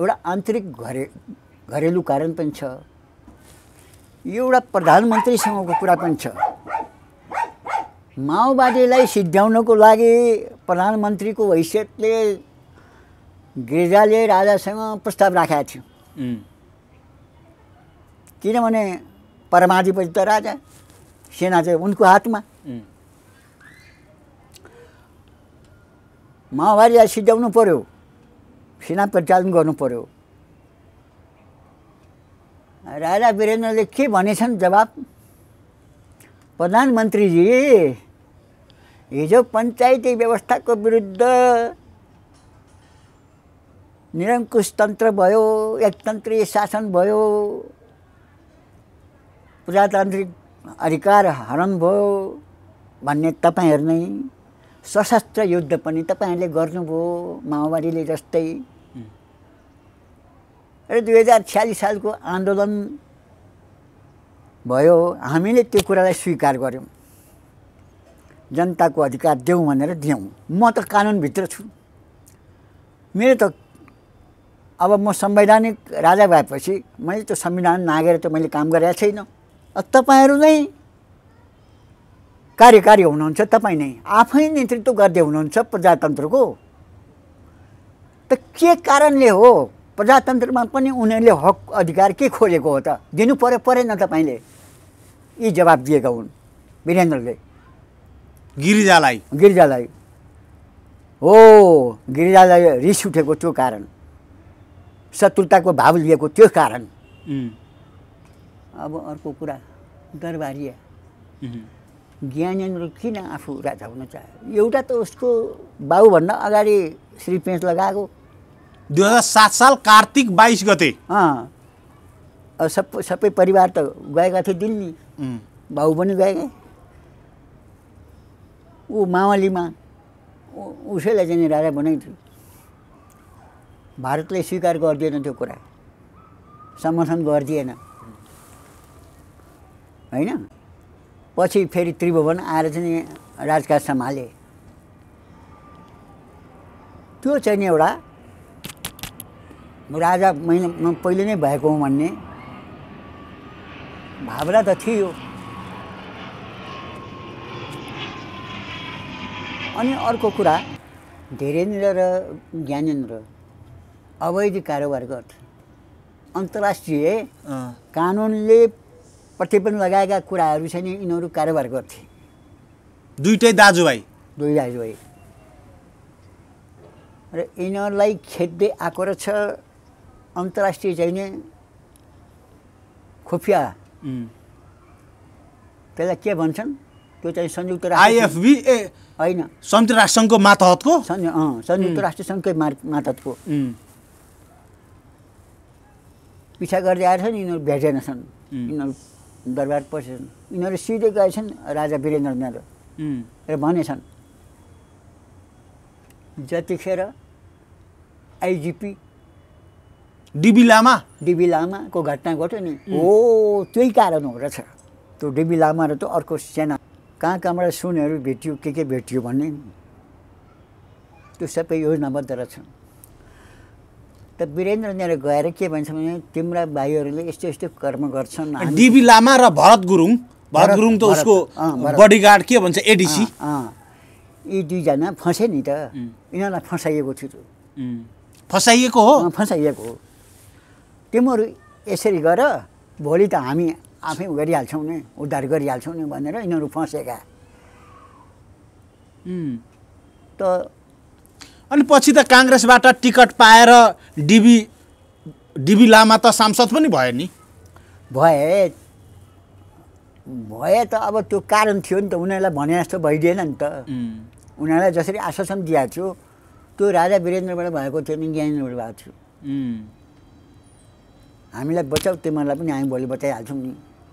एउटा आन्तरिक घरे घरेलु कारण पनि छ यो एउटा प्रधानमन्त्रीसँगको कुरा पनि छ माओवादीलाई सिद्ध्याउनको लागि प्रधानमन्त्रीको हैसियतले गिरिजाले राजासँग प्रस्ताव राखेका थियो किनभने परमाधिपति त राजा सेना चाहिँ उनको हातमा माओवादीलाई सिध्याउनु पऱ्यो सेना परिचालन गर्नु पऱ्यो राजा वीरेन्द्रले के भनेछन् जवाब प्रधानमन्त्रीजी हिजो पञ्चायती व्यवस्थाको विरुद्ध निरङ्कुश तन्त्र भयो एकतन्त्रीय शासन भयो प्रजातान्त्रिक अधिकार हरण भयो भन्ने तपाईँहरू नै सशस्त्र युद्ध पनि तपाईँहरूले गर्नुभयो माओवादीले जस्तै र दुई हजार छ्यालिस सालको आन्दोलन भयो हामीले त्यो कुरालाई स्वीकार गऱ्यौँ जनताको अधिकार देऊ भनेर दियौँ म त कानुनभित्र छु मेरो त अब म संवैधानिक राजा भएपछि मैले त्यो संविधान नागेर त मैले काम गरेको छैन तपाईँहरू नै कार्यकारी हुनुहुन्छ तपाईँ नै आफै नेतृत्व गर्दै हुनुहुन्छ प्रजातन्त्रको त के कारणले हो प्रजातन्त्रमा पनि उनीहरूले हक अधिकार के खोजेको हो त दिनु पर्यो परेन तपाईँले यी जवाब दिएका हुन् वीरेन्द्रले गिरिजालाई गिरिजालाई हो गिरिजालाई रिस उठेको त्यो कारण शत्रुताको भाव लिएको त्यो कारण अब अर्को कुरा दरबारी ज्ञानेन्द्र किन आफू राजा हुन चाह्यो एउटा त उसको बाउभन्दा अगाडि श्री पेच लगाएको दुई हजार सात साल कार्तिक बाइस गते अँ सबै सबै परिवार त गएका थिए दिल्ली बाबु पनि गएकै ऊ मावलीमा उसैलाई चाहिँ राजा बनाएको भारतले स्वीकार गरिदिएन त्यो कुरा समर्थन गरिदिएन होइन पछि फेरि त्रिभुवन आएर चाहिँ राजकाज सम्हाले त्यो चाहिँ नि एउटा राजा मैले म पहिले नै भएको हो भन्ने भावना त थियो अनि अर्को कुरा धीरेन्द्र र ज्ञानेन्द्र अवैध कारोबार गर्थे अन्तर्राष्ट्रिय कानुनले प्रतिबन्ध लगाएका कुराहरू चाहिँ नि यिनीहरू कारोबार गर्थे दुइटै दाजुभाइ दुई दाजुभाइ र यिनीहरूलाई खेद्दै आएको रहेछ अन्तर्राष्ट्रिय चाहिँ नि खुफिया त्यसलाई के भन्छन् त्यो चाहिँ संयुक्त आइएफबी ए होइन संयुक्त राष्ट्रसङ्घको मातहतको संयुक्त राष्ट्रसङ्घकै मातहतको पिछा गर्दै आएर छन् यिनीहरू छन् यिनीहरू दरबार पसेछन् यिनीहरू सिधै गएछन् राजा वीरेन्द्र मेरो र भनेछन् जतिखेर आइजिपी डिबी लामा डिबी लामाको घटना घट्यो नि हो त्यही कारण हो रहेछ त्यो डिबी लामा र त्यो अर्को सेना कहाँ कहाँबाट सुनहरू भेटियो के के भेटियो भन्ने त्यो सबै योजनाबद्ध रहेछन् त वीरेन्द्रले गएर के भन्छ भने तिम्रा भाइहरूले यस्तो यस्तो कर्म गर्छन् डिबी लामा र भरत गुरुङ भरत गुरुङ त उसको बडीगार्ड के भन्छ एडिसी यी दुईजना फँसे नि त यिनीहरूलाई फँसाइएको थियो फँसाइएको हो फँसाइएको हो तिमीहरू यसरी गर भोलि त हामी आफै गरिहाल्छौँ नि उद्धार गरिहाल्छौँ नि भनेर यिनीहरू फँसेका त अनि पछि त काङ्ग्रेसबाट टिकट पाएर डिबी डिबी लामा त सांसद पनि भयो नि भए भए त अब त्यो कारण थियो नि त उनीहरूलाई भने जस्तो भइदिएन नि त उनीहरूलाई जसरी आश्वासन दिएको थियो त्यो राजा वीरेन्द्रबाट भएको थियो नि ज्ञानेन्द्रबाट भएको थियो हामीलाई बचाउ तिमीहरूलाई पनि हामी भोलि बचाइहाल्छौँ नि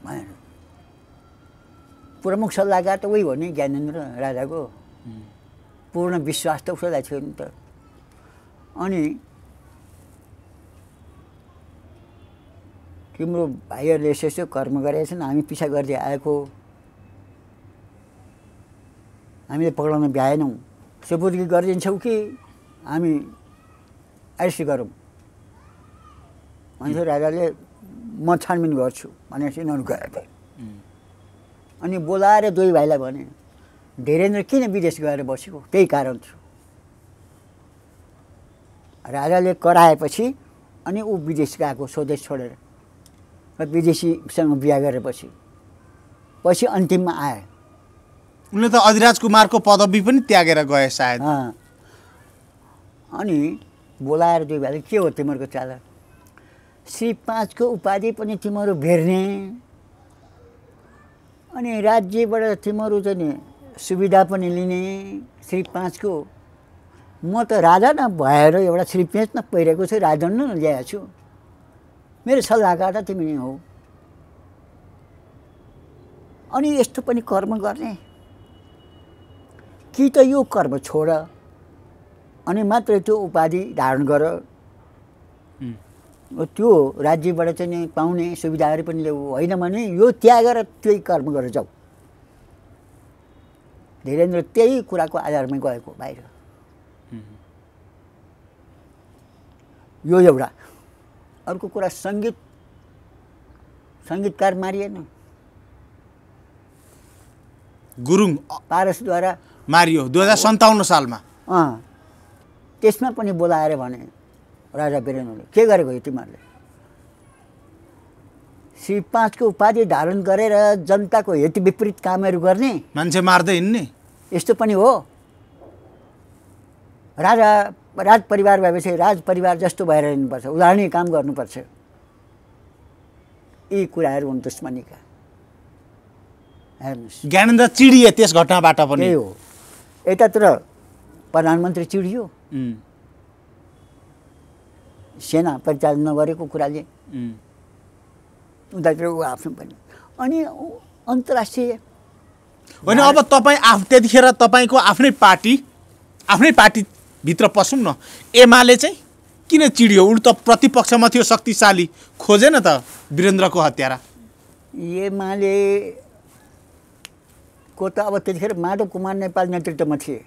भनेर प्रमुख सल्लाहकार त उही हो नि ज्ञानेन्द्र राजाको पूर्ण विश्वास त उसैलाई थियो नि त अनि तिम्रो भाइहरूले यसो यसो कर्म गरेका छन् हामी पिछा गर्दै आएको हामीले पक्राउन भ्याएनौँ सुपुर्दगी गरिदिन्छौँ कि हामी आइसी गरौँ भन्छ राजाले म छानबिन गर्छु भनेपछि यिनीहरू गएको अनि बोलाएर दुई भाइलाई भने धीरेन्द्र किन विदेश गएर बसेको त्यही कारण थियो राजाले कराएपछि अनि ऊ विदेश गएको स्वदेश छोडेर र विदेशीसँग बिहा गरेपछि पछि अन्तिममा आए उनले त अधिराज कुमारको पदवी पनि त्यागेर गए सायद अनि बोलाएर दुई भाइ के हो तिमीहरूको चाल श्री पाँचको उपाधि पनि तिमीहरू भेर्ने अनि राज्यबाट तिमीहरू चाहिँ सुविधा पनि लिने श्री पाँचको म त राजा न भएर एउटा श्री पेच न पहिरेको छु राजा न ल्याएको छु मेरो सल्लाहकार त तिमी हो अनि यस्तो पनि कर्म गर्ने कि त यो कर्म छोड अनि मात्र त्यो उपाधि धारण गर त्यो राज्यबाट चाहिँ पाउने सुविधाहरू पनि ल्याऊ होइन भने यो त्यागेर त्यही कर्म गरेर जाऊ धीरेन्द्र त्यही कुराको आधारमै गएको बाहिर यो एउटा अर्को कुरा सङ्गीत सङ्गीतकार मारिएन गुरुङ पारसद्वारा मारियो दुई हजार सन्ताउन्न सालमा अँ त्यसमा पनि बोलाएर भने राजा वीरेन्द्रले के गरेको यो तिमीहरूले श्री पाँचको उपाधि धारण गरेर जनताको यति विपरीत कामहरू गर्ने मान्छे मार्दै हिँड्ने यस्तो पनि हो राजा राज परिवार भएपछि राज परिवार जस्तो भएर हिँड्नुपर्छ उदाहरणीय काम गर्नुपर्छ यी कुराहरू हुन् दुश्मनीका हेर्नुहोस् ज्ञानेन्द्र चिडिए त्यस घटनाबाट पनि हो यतातिर प्रधानमन्त्री चिडियो सेना परिचालन नगरेको कुराले उतातिर ऊ आफ्नो पनि अनि अन्तर्राष्ट्रिय होइन अब तपाईँ आफ त्यतिखेर तपाईँको आफ्नै पार्टी आफ्नै पार्टीभित्र पसौँ न एमाले चाहिँ किन चिडियो उल्ट त प्रतिपक्षमा थियो शक्तिशाली खोजेन त वीरेन्द्रको हत्यारा एमाले को त अब त्यतिखेर माधव कुमार नेपाल नेतृत्वमा थिए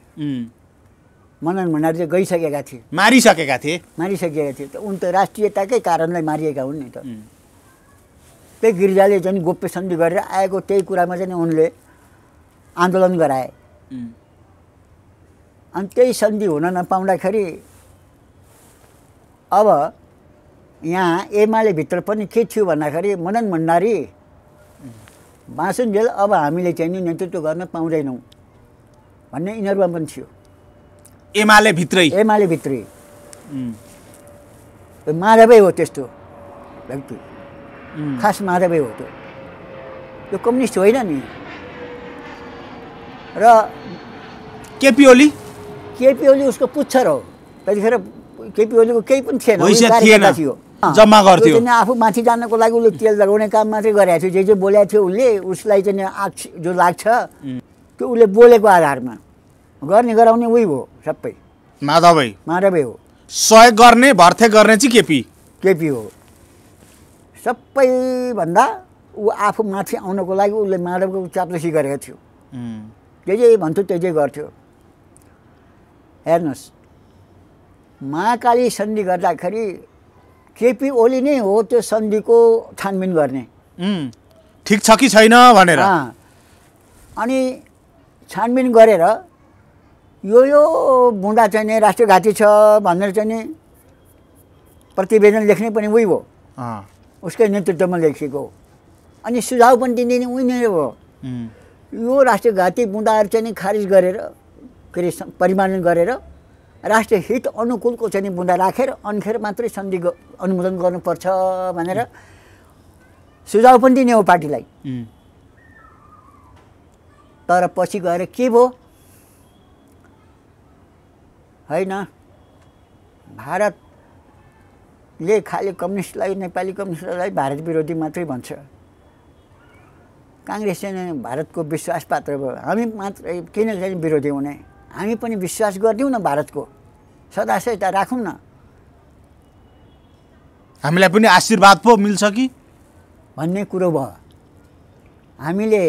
मनन भण्डारी चाहिँ गइसकेका थिए मारिसकेका थिए मारिसकेका थिए त उन त राष्ट्रियताकै कारणलाई मारिएका हुन् नि त त्यही गिरिजाले झन् गोप्य सन्धि गरेर आएको त्यही कुरामा चाहिँ उनले आन्दोलन गराए अनि त्यही सन्धि हुन नपाउँदाखेरि अब यहाँ एमाले भित्र पनि के थियो भन्दाखेरि मदन भण्डारी बाँसुन्जेल अब हामीले चाहिँ नि नेतृत्व गर्न पाउँदैनौँ भन्ने यिनीहरूमा पनि थियो एमाले भित्रै एमाले भित्रै माधवै हो त्यस्तो व्यक्ति खास माधवै हो त्यो त्यो कम्युनिस्ट होइन नि र केपी ओली केपी ओली उसको पुच्छर हो त्यतिखेर केपी ओलीको केही पनि थिएन थियो जम्मा गर्थ्यो आफू माथि जानको लागि उसले तेल लगाउने काम मात्रै गरेको थियो जे जे बोलेको थियो उसले उसलाई चाहिँ आक्ष जो लाग्छ त्यो उसले बोलेको आधारमा गर्ने गराउने उही हो सबै माधवै माधवै हो सहयोग गर्ने भर्थे गर्ने चाहिँ केपी केपी हो सबैभन्दा ऊ आफू माथि आउनको लागि उसले माधवको चाप्लेसी गरेको थियो जे जे भन्थ्यो त्यो जे गर्थ्यो हेर्नुहोस् महाकाली सन्धि गर्दाखेरि केपी ओली नै हो त्यो सन्धिको छानबिन गर्ने ठिक छ कि छैन भनेर अनि छानबिन गरेर यो यो बुँदा चाहिँ नि राष्ट्रिय छ भनेर चाहिँ नि प्रतिवेदन लेख्ने पनि उही हो उसकै नेतृत्वमा लेखिएको अनि सुझाव पनि दिने उही नै हो यो राष्ट्रिय घाती मुद्दाहरू चाहिँ नि खारेज गरेर के अरे परिमार्जन गरेर राष्ट्रिय हित अनुकूलको चाहिँ नि बुँदा राखेर अन्खेर मात्रै सन्धि अनुमोदन गर्नुपर्छ भनेर सुझाव पनि दिने हो पार्टीलाई तर पछि गएर के भयो होइन भारतले खालि कम्युनिस्टलाई नेपाली कम्युनिस्टलाई भारत विरोधी मात्रै भन्छ काङ्ग्रेस चाहिँ भारतको विश्वास पात्र भयो हामी मात्र किन चाहिँ विरोधी हुने हामी पनि विश्वास गरिदिउँ न भारतको सदा त राखौँ न हामीलाई पनि आशीर्वाद पो मिल्छ कि भन्ने कुरो भयो हामीले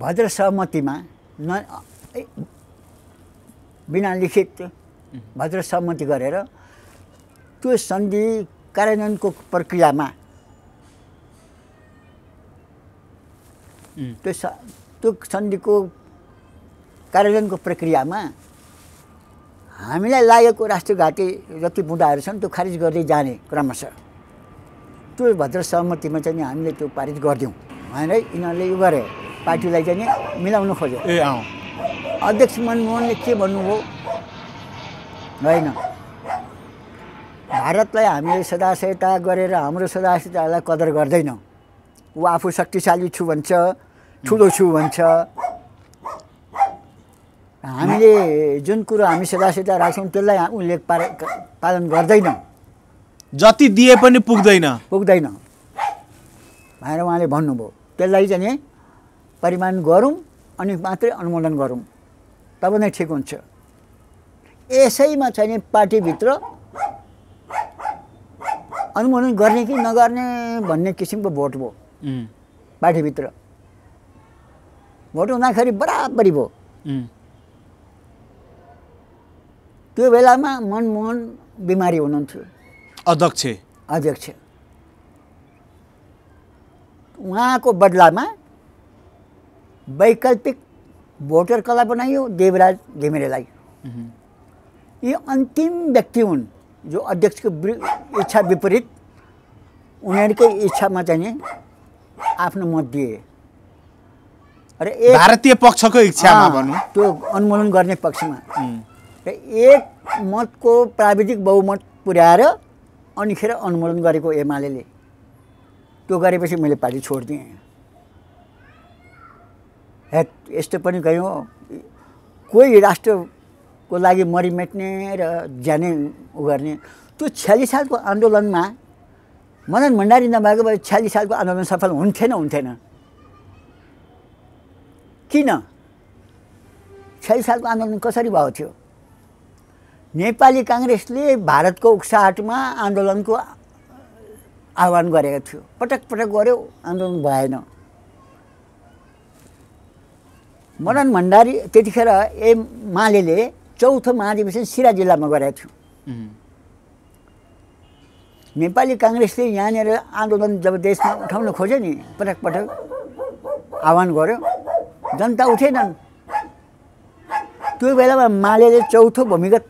भद्र सहमतिमा न बिना लिखित भद्र सहमति गरेर त्यो सन्धि कार्यान्वयनको प्रक्रियामा त्यो त्यो सन्धिको कार्यान्वयनको प्रक्रियामा हामीलाई लागेको राष्ट्रघाती जति मुद्दाहरू छन् त्यो खारिज गर्दै जाने क्रमशः त्यो भद्र सहमतिमा चाहिँ हामीले त्यो पारित गरिदिउँ भनेर यिनीहरूले यो गरे पार्टीलाई चाहिँ मिलाउनु खोज्यो ए अध्यक्ष मनमोहनले के भन्नुभयो होइन भारतलाई हामीले सदाशयता गरेर हाम्रो सदाशयतालाई कदर गर्दैनौँ ऊ आफू शक्तिशाली छु भन्छ ठुलो छु भन्छ हामीले जुन कुरो हामी सेवा राख्छौँ त्यसलाई उसले पार पालन गर्दैन जति दिए पनि पुग्दैन पुग्दैन भनेर उहाँले भन्नुभयो त्यसलाई चाहिँ परिमाण गरौँ अनि मात्रै अनुमोदन गरौँ तब नै ठिक हुन्छ यसैमा चाहिँ पार्टीभित्र अनुमोदन गर्ने कि नगर्ने भन्ने किसिमको भोट भयो पार्टीभित्र भोट हुँदाखेरि बराबरी भयो त्यो बेलामा मनमोहन बिमारी हुनुहुन्थ्यो अध्यक्ष अध्यक्ष उहाँको बदलामा वैकल्पिक भोटर कसलाई बनाइयो देवराज घिमिरेलाई यी अन्तिम व्यक्ति हुन् जो अध्यक्षको इच्छा विपरीत उनीहरूकै इच्छामा चाहिँ आफ्नो मत दिए र एक भारतीय पक्षको इच्छामा भनौँ त्यो उन्मूलन गर्ने पक्षमा र एक मतको प्राविधिक बहुमत पुर्याएर अनिखेर उन्मूलन गरेको एमाले त्यो गरेपछि मैले पार्टी छोडिदिएँ हेट यस्तो पनि गयौँ कोही राष्ट्रको लागि मरिमेट्ने र जाने उ गर्ने त्यो छ्यालिस सालको आन्दोलनमा मदन भण्डारी नभएको भए छ्यालिस सालको आन्दोलन सफल हुन्थेन हुन्थेन किन छय सालको आन्दोलन कसरी भएको थियो नेपाली काङ्ग्रेसले भारतको उक्साहटमा आन्दोलनको आह्वान गरेको थियो पटक पटक गऱ्यो आन्दोलन भएन मदन भण्डारी त्यतिखेर ए माले चौथो महाधिवेशन सिरा जिल्लामा गरेको थियो नेपाली काङ्ग्रेसले यहाँनिर आन्दोलन जब देशमा उठाउन खोज्यो नि पटक पटक आह्वान गर्यो जनता उठेनन् त्यो बेलामा माले चौथो भूमिगत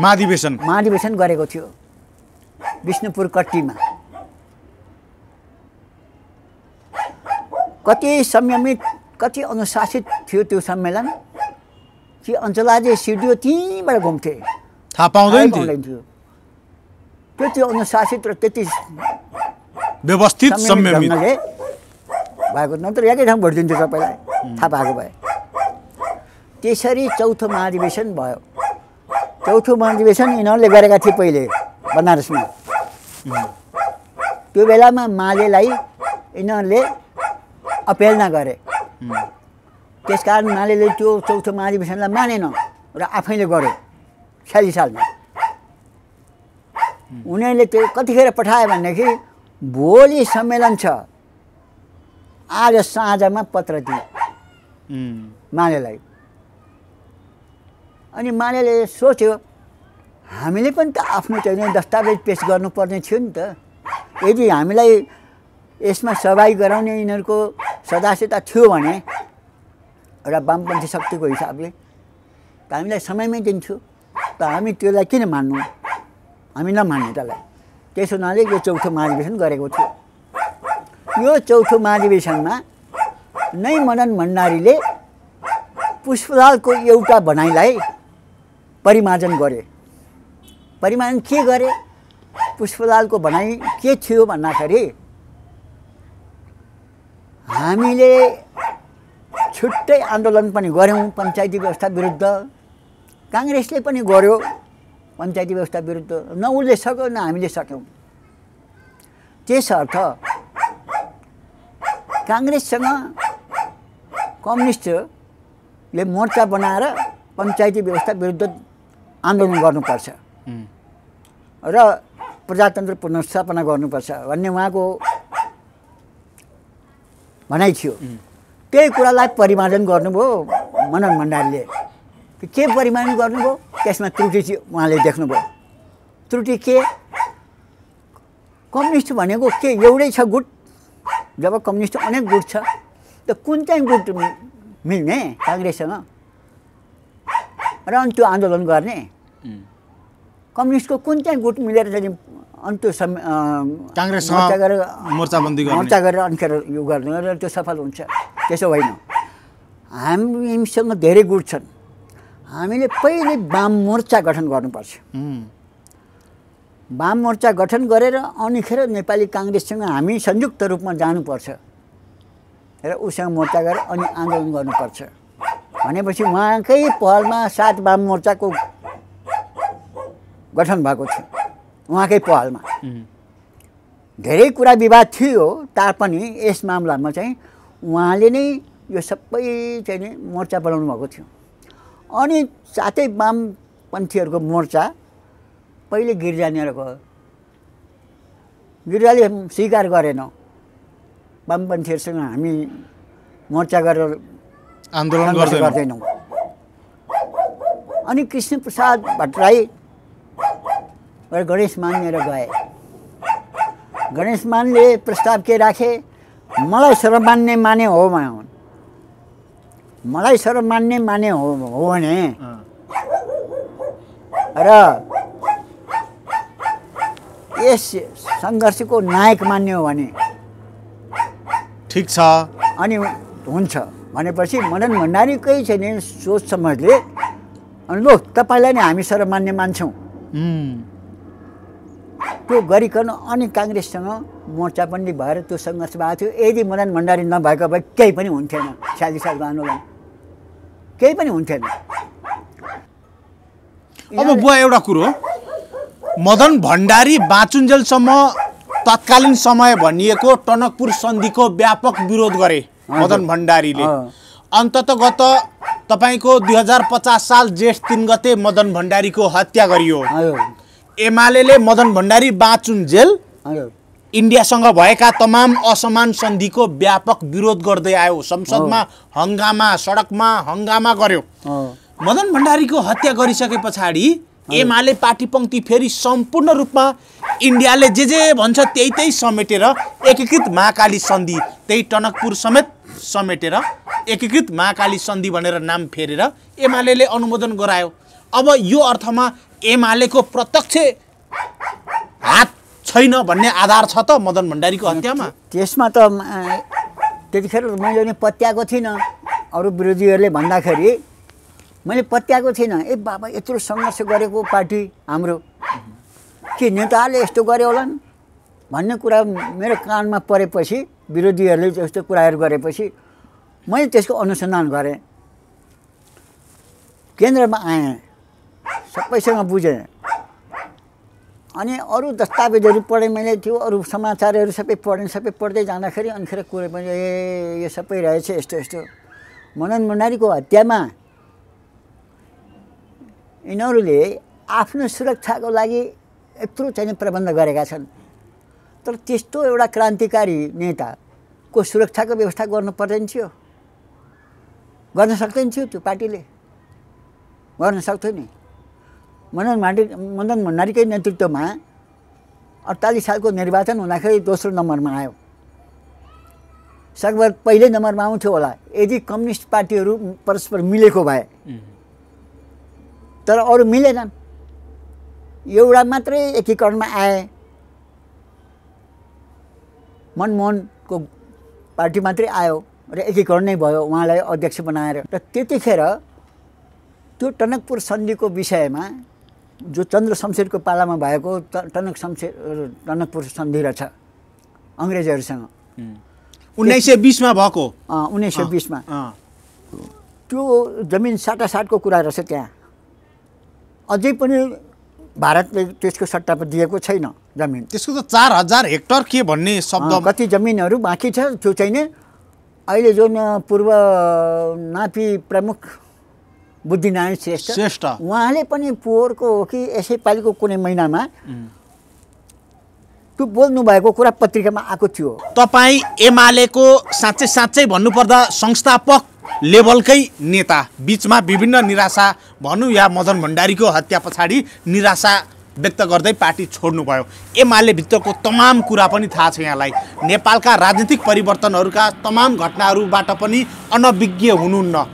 महाधिवेशन महाधिवेशन गरेको थियो विष्णुपुर कट्टीमा कति संयमित कति अनुशासित थियो त्यो सम्मेलन कि अञ्चलाजे सिडियो त्यहीँबाट घुम्थे थाहा पाउँदैन थियो त्यो अनुशासित र त्यति व्यवस्थित भएको नत्र एकै ठाउँ भोट दिन्थ्यो सबैलाई थाहा पाएको भए त्यसरी चौथो महाधिवेशन भयो चौथो महाधिवेशन यिनीहरूले गरेका थिए पहिले बनारसमा त्यो बेलामा मालेलाई यिनीहरूले अपेलना गरे त्यसकारण कारण मालेले त्यो चौथो महाधिवेशनलाई मानेन र आफैले गर्यो छ्यालिस सालमा उनीहरूले त्यो कतिखेर पठायो भनेदेखि भोलि सम्मेलन छ आज साँझमा पत्र दिए मानेलाई अनि मानेले सोच्यो हामीले पनि त आफ्नो चाहिँ दस्तावेज पेस गर्नुपर्ने थियो नि त यदि हामीलाई यसमा सहभागी गराउने यिनीहरूको सदस्यता थियो भने एउटा वामपन्थी शक्तिको हिसाबले त हामीलाई समयमै दिन्थ्यो त हामी त्यसलाई किन मान्नु हामी नमान्ने त्यसलाई त्यसो हुनाले यो चौथो महाधिवेशन गरेको थियो यो चौथो महाधिवेशनमा नै मनन भण्डारीले पुष्पलालको एउटा भनाइलाई परिमार्जन गरे परिमार्जन के गरे पुष्पलालको भनाइ के थियो भन्दाखेरि हामीले छुट्टै आन्दोलन पनि गऱ्यौँ पञ्चायती व्यवस्था विरुद्ध काङ्ग्रेसले पनि गर्यो पञ्चायती व्यवस्था विरुद्ध न उसले सक्यो न हामीले सक्यौँ त्यसर्थ काङ्ग्रेससँग कम्युनिस्टले मोर्चा बनाएर पञ्चायती व्यवस्था विरुद्ध आन्दोलन गर्नुपर्छ र प्रजातन्त्र पुनर्स्थापना गर्नुपर्छ भन्ने उहाँको भनाइ थियो त्यही कुरालाई परिमार्जन गर्नुभयो मनन भण्डारीले के परिमार्जन गर्नुभयो त्यसमा त्रुटि थियो उहाँले देख्नुभयो त्रुटि के कम्युनिस्ट भनेको के एउटै छ गुट जब कम्युनिस्ट अनेक गुट छ त कुन चाहिँ गुट मिल्ने काङ्ग्रेससँग र अनि त्यो आन्दोलन गर्ने कम्युनिस्टको कुन चाहिँ गुट मिलेर चाहिँ त्यो समय काङ्ग्रेस गरेर मोर्चा गरेर अन्खेर यो गर्ने र त्यो सफल हुन्छ त्यसो होइन हामीसँग धेरै गुट छन् हामीले पहिले वाम मोर्चा गठन गर्नुपर्छ वाम मोर्चा गठन गरेर अनिखेर नेपाली काङ्ग्रेससँग हामी संयुक्त रूपमा जानुपर्छ र उसँग मोर्चा गरेर अनि आन्दोलन गर्नुपर्छ भनेपछि उहाँकै पहलमा सात वाम मोर्चाको गठन भएको थियो उहाँकै पहलमा धेरै कुरा विवाद थियो तापनि यस मामलामा चाहिँ उहाँले नै यो सबै चाहिँ नि मोर्चा बनाउनु भएको थियो अनि सातै वामपन्थीहरूको मोर्चा पहिले गिर्जानिर गयो गिर्जाले स्वीकार गरेन वामपन्थीहरूसँग हामी मोर्चा गरेर आन्दोलन गर्दैनौँ अनि कृष्णप्रसाद भट्टराई गणेश मानेर गए गणेश मानले प्रस्ताव के राखे मलाई सर्वमान्य माने हो भने मलाई सर्वमान्य माने हो भने र यस सङ्घर्षको नायक मान्ने हो भने ठिक छ अनि हुन्छ भनेपछि मदन भण्डारीकै छैन सोच समाजले अनि लो तपाईँलाई नै हामी सर मान्ने मान्छौँ त्यो गरिकन अनि काङ्ग्रेससँग मोर्चा पनि भएर त्यो सङ्घर्ष भएको थियो यदि मदन भण्डारी नभएको भए केही पनि हुन्थेन छ्यालिस सालको आन्दोलन केही पनि हुन्थेन अब बुवा एउटा कुरो मदन भण्डारी बाँचुन्जेलसम्म तत्कालीन समय भनिएको टनकपुर सन्धिको व्यापक विरोध गरे मदन भण्डारीले अन्तत गत तपाईँको दुई हजार पचास साल जेठ तिन गते मदन भण्डारीको हत्या गरियो एमाले मदन भण्डारी बाँचुन्जेल इन्डियासँग भएका तमाम असमान सन्धिको व्यापक विरोध गर्दै आयो संसदमा हङ्गामा सडकमा हङ्गामा गर्यो मदन भण्डारीको हत्या गरिसके पछाडि एमाले पार्टी पङ्क्ति फेरि सम्पूर्ण रूपमा इन्डियाले जे जे भन्छ त्यही त्यही समेटेर एकीकृत महाकाली सन्धि त्यही टनकपुर समेत समेटेर एकीकृत महाकाली सन्धि भनेर नाम फेरेर एमाले अनुमोदन गरायो अब यो अर्थमा एमालेको प्रत्यक्ष हात छैन भन्ने आधार छ त मदन भण्डारीको हत्यामा त्यसमा त त्यतिखेर मैले पत्याएको थिइनँ अरू विरोधीहरूले भन्दाखेरि मैले पत्याएको थिइनँ ए बाबा यत्रो सङ्घर्ष गरेको पार्टी हाम्रो के नेताहरूले यस्तो गरे होलान् भन्ने कुरा मेरो कानमा परेपछि विरोधीहरूले यस्तो कुराहरू गरेपछि मैले त्यसको अनुसन्धान गरेँ केन्द्रमा आएँ सबैसँग बुझेँ अनि अरू दस्तावेजहरू पढेँ मैले त्यो अरू समाचारहरू सबै पढेँ सबै पढ्दै जाँदाखेरि अनिखेर कुरो पनि ए यो सबै रहेछ यस्तो यस्तो मदन भण्डारीको हत्यामा यिनीहरूले आफ्नो सुरक्षाको लागि यत्रो चाहिँ प्रबन्ध गरेका छन् तर त्यस्तो एउटा क्रान्तिकारी नेताको सुरक्षाको व्यवस्था गर्नु पर्दैन थियो गर्न सक्दैन थियो त्यो पार्टीले गर्न सक्थ्यो नि मदन माटी मदन भण्डारीकै नेतृत्वमा अडतालिस सालको निर्वाचन हुँदाखेरि दोस्रो नम्बरमा आयो सकभर पहिल्यै नम्बरमा आउँथ्यो होला यदि कम्युनिस्ट पार्टीहरू परस्पर मिलेको भए तर अरू मिलेनन् एउटा मात्रै एकीकरणमा आए मनमोहनको पार्टी मात्रै आयो र एकीकरण नै भयो उहाँलाई अध्यक्ष बनाएर र त्यतिखेर त्यो टनकपुर सन्धिको विषयमा जो चन्द्र शमशेरको पालामा भएको टनक शमशेर टनकपुर सन्धि रहेछ अङ्ग्रेजहरूसँग उन्नाइस सय बिसमा भएको उन्नाइस सय बिसमा त्यो जमिन साटासाटको कुरा रहेछ त्यहाँ अझै पनि भारतले त्यसको सट्टा दिएको छैन जमिन त्यसको त चार हजार हेक्टर के भन्ने शब्द कति जमिनहरू बाँकी छ त्यो चाहिँ नै अहिले जुन पूर्व नापी प्रमुख बुद्धिनारायण श्रेष्ठ श्रेष्ठ उहाँले पनि पोहोरको हो कि यसैपालिको कुनै महिनामा त्यो बोल्नु भएको कुरा पत्रिकामा आएको थियो तपाईँ एमालेको साँच्चै साँच्चै भन्नुपर्दा संस्थापक लेभलकै नेता बिचमा विभिन्न निराशा भनौँ या मदन भण्डारीको हत्या पछाडि निराशा व्यक्त गर्दै पार्टी छोड्नुभयो एमालेभित्रको एमाले भित्रको तमाम कुरा पनि थाहा छ यहाँलाई नेपालका राजनीतिक परिवर्तनहरूका तमाम घटनाहरूबाट पनि अनभिज्ञ हुनुहुन्न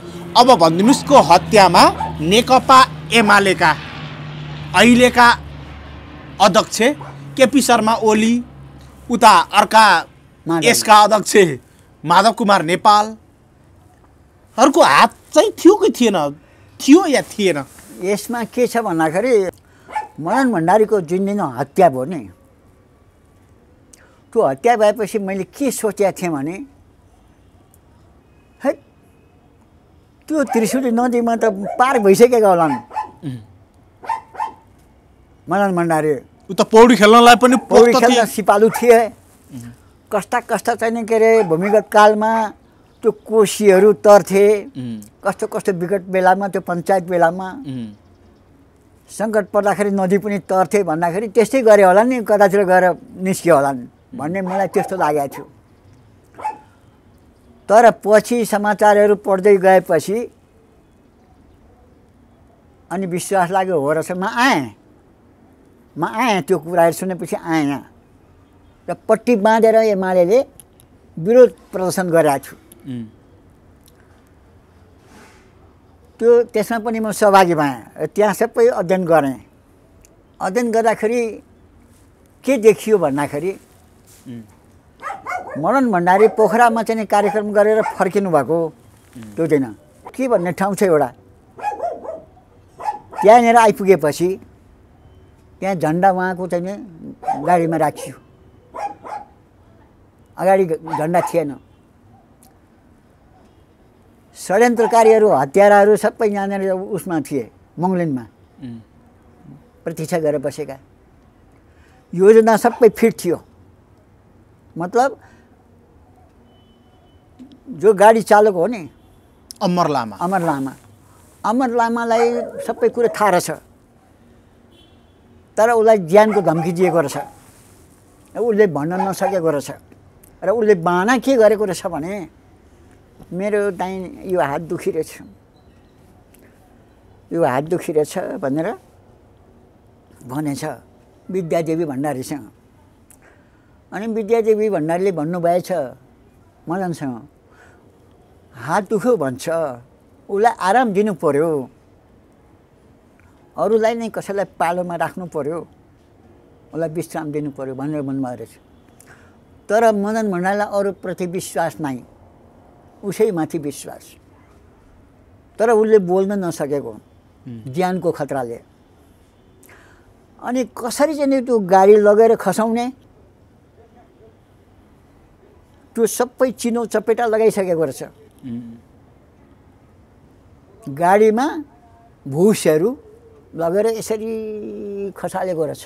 अब भनिदिनुहोस्को हत्यामा नेकपा एमालेका अहिलेका अध्यक्ष केपी शर्मा ओली उता अर्का यसका अध्यक्ष माधव कुमार नेपालहरूको हात चाहिँ थियो कि थिएन थियो या थिएन यसमा के छ भन्दाखेरि मदन भण्डारीको जुन दिन हत्या भयो नि त्यो हत्या भएपछि मैले के सोचेको थिएँ भने है त्यो त्रिशुली नदीमा त पार भइसकेको होला नि मदन भण्डारी उता पौडी खेल्नलाई पनि पौडी खेल्न सिपालु थिए कस्ता कस्ता चाहिँ के अरे भूमिगत कालमा त्यो कोसीहरू तर्थे कस्तो कस्तो विकट बेलामा त्यो पञ्चायत बेलामा सङ्कट पर्दाखेरि नदी पनि तर्थे भन्दाखेरि त्यस्तै गरे होला नि कतातिर गएर निस्क्यो होला नि भन्ने मलाई त्यस्तो लागेको थियो तर पछि समाचारहरू पढ्दै गएपछि अनि विश्वास लाग्यो हो रहेछ म आएँ म आएँ त्यो कुराहरू सुनेपछि आएँ र पट्टी बाँधेर एमाले विरोध प्रदर्शन गरेका छु त्यो त्यसमा पनि म सहभागी भएँ र त्यहाँ सबै अध्ययन गरेँ अध्ययन गर्दाखेरि के देखियो भन्दाखेरि मरण भण्डारी पोखरामा चाहिँ कार्यक्रम गरेर फर्किनु भएको त्यो दिन के भन्ने ठाउँ छ एउटा त्यहाँनिर आइपुगेपछि त्यहाँ झन्डा उहाँको चाहिँ गाडीमा राखियो अगाडि झन्डा थिएन षड्यन्त्रकारीहरू हत्याराहरू सबै यहाँनिर उसमा थिए मङ्गलिनमा प्रतीक्षा गरेर बसेका योजना सबै फिट थियो मतलब जो गाडी चालक हो नि अमर लामा अमर लामा अमर लामालाई सबै कुरो थाहा रहेछ तर उसलाई ज्यानको धम्की दिएको रहेछ उसले भन्न नसकेको रहेछ र उसले बाना के गरेको रहेछ भने मेरो दाइ यो हात दुखिरहेछ यो हात दुखिरहेछ भनेर भनेछ विद्यादेवी भण्डारीसँग अनि विद्यादेवी भण्डारीले भन्नुभएछ मदनसँग हात दुख्यो भन्छ उसलाई आराम दिनु पऱ्यो अरूलाई नै कसैलाई पालोमा राख्नु पऱ्यो उसलाई विश्राम दिनु पऱ्यो भनेर मनमा रहेछ तर मदन भण्डारीलाई अरूप्रति विश्वास नै उसैमाथि विश्वास तर उसले बोल्न नसकेको ज्यानको खतराले अनि कसरी चाहिँ त्यो गाडी लगेर खसाउने त्यो सबै चिनो चपेटा लगाइसकेको रहेछ गाडीमा भुसहरू लगेर यसरी खसालेको रहेछ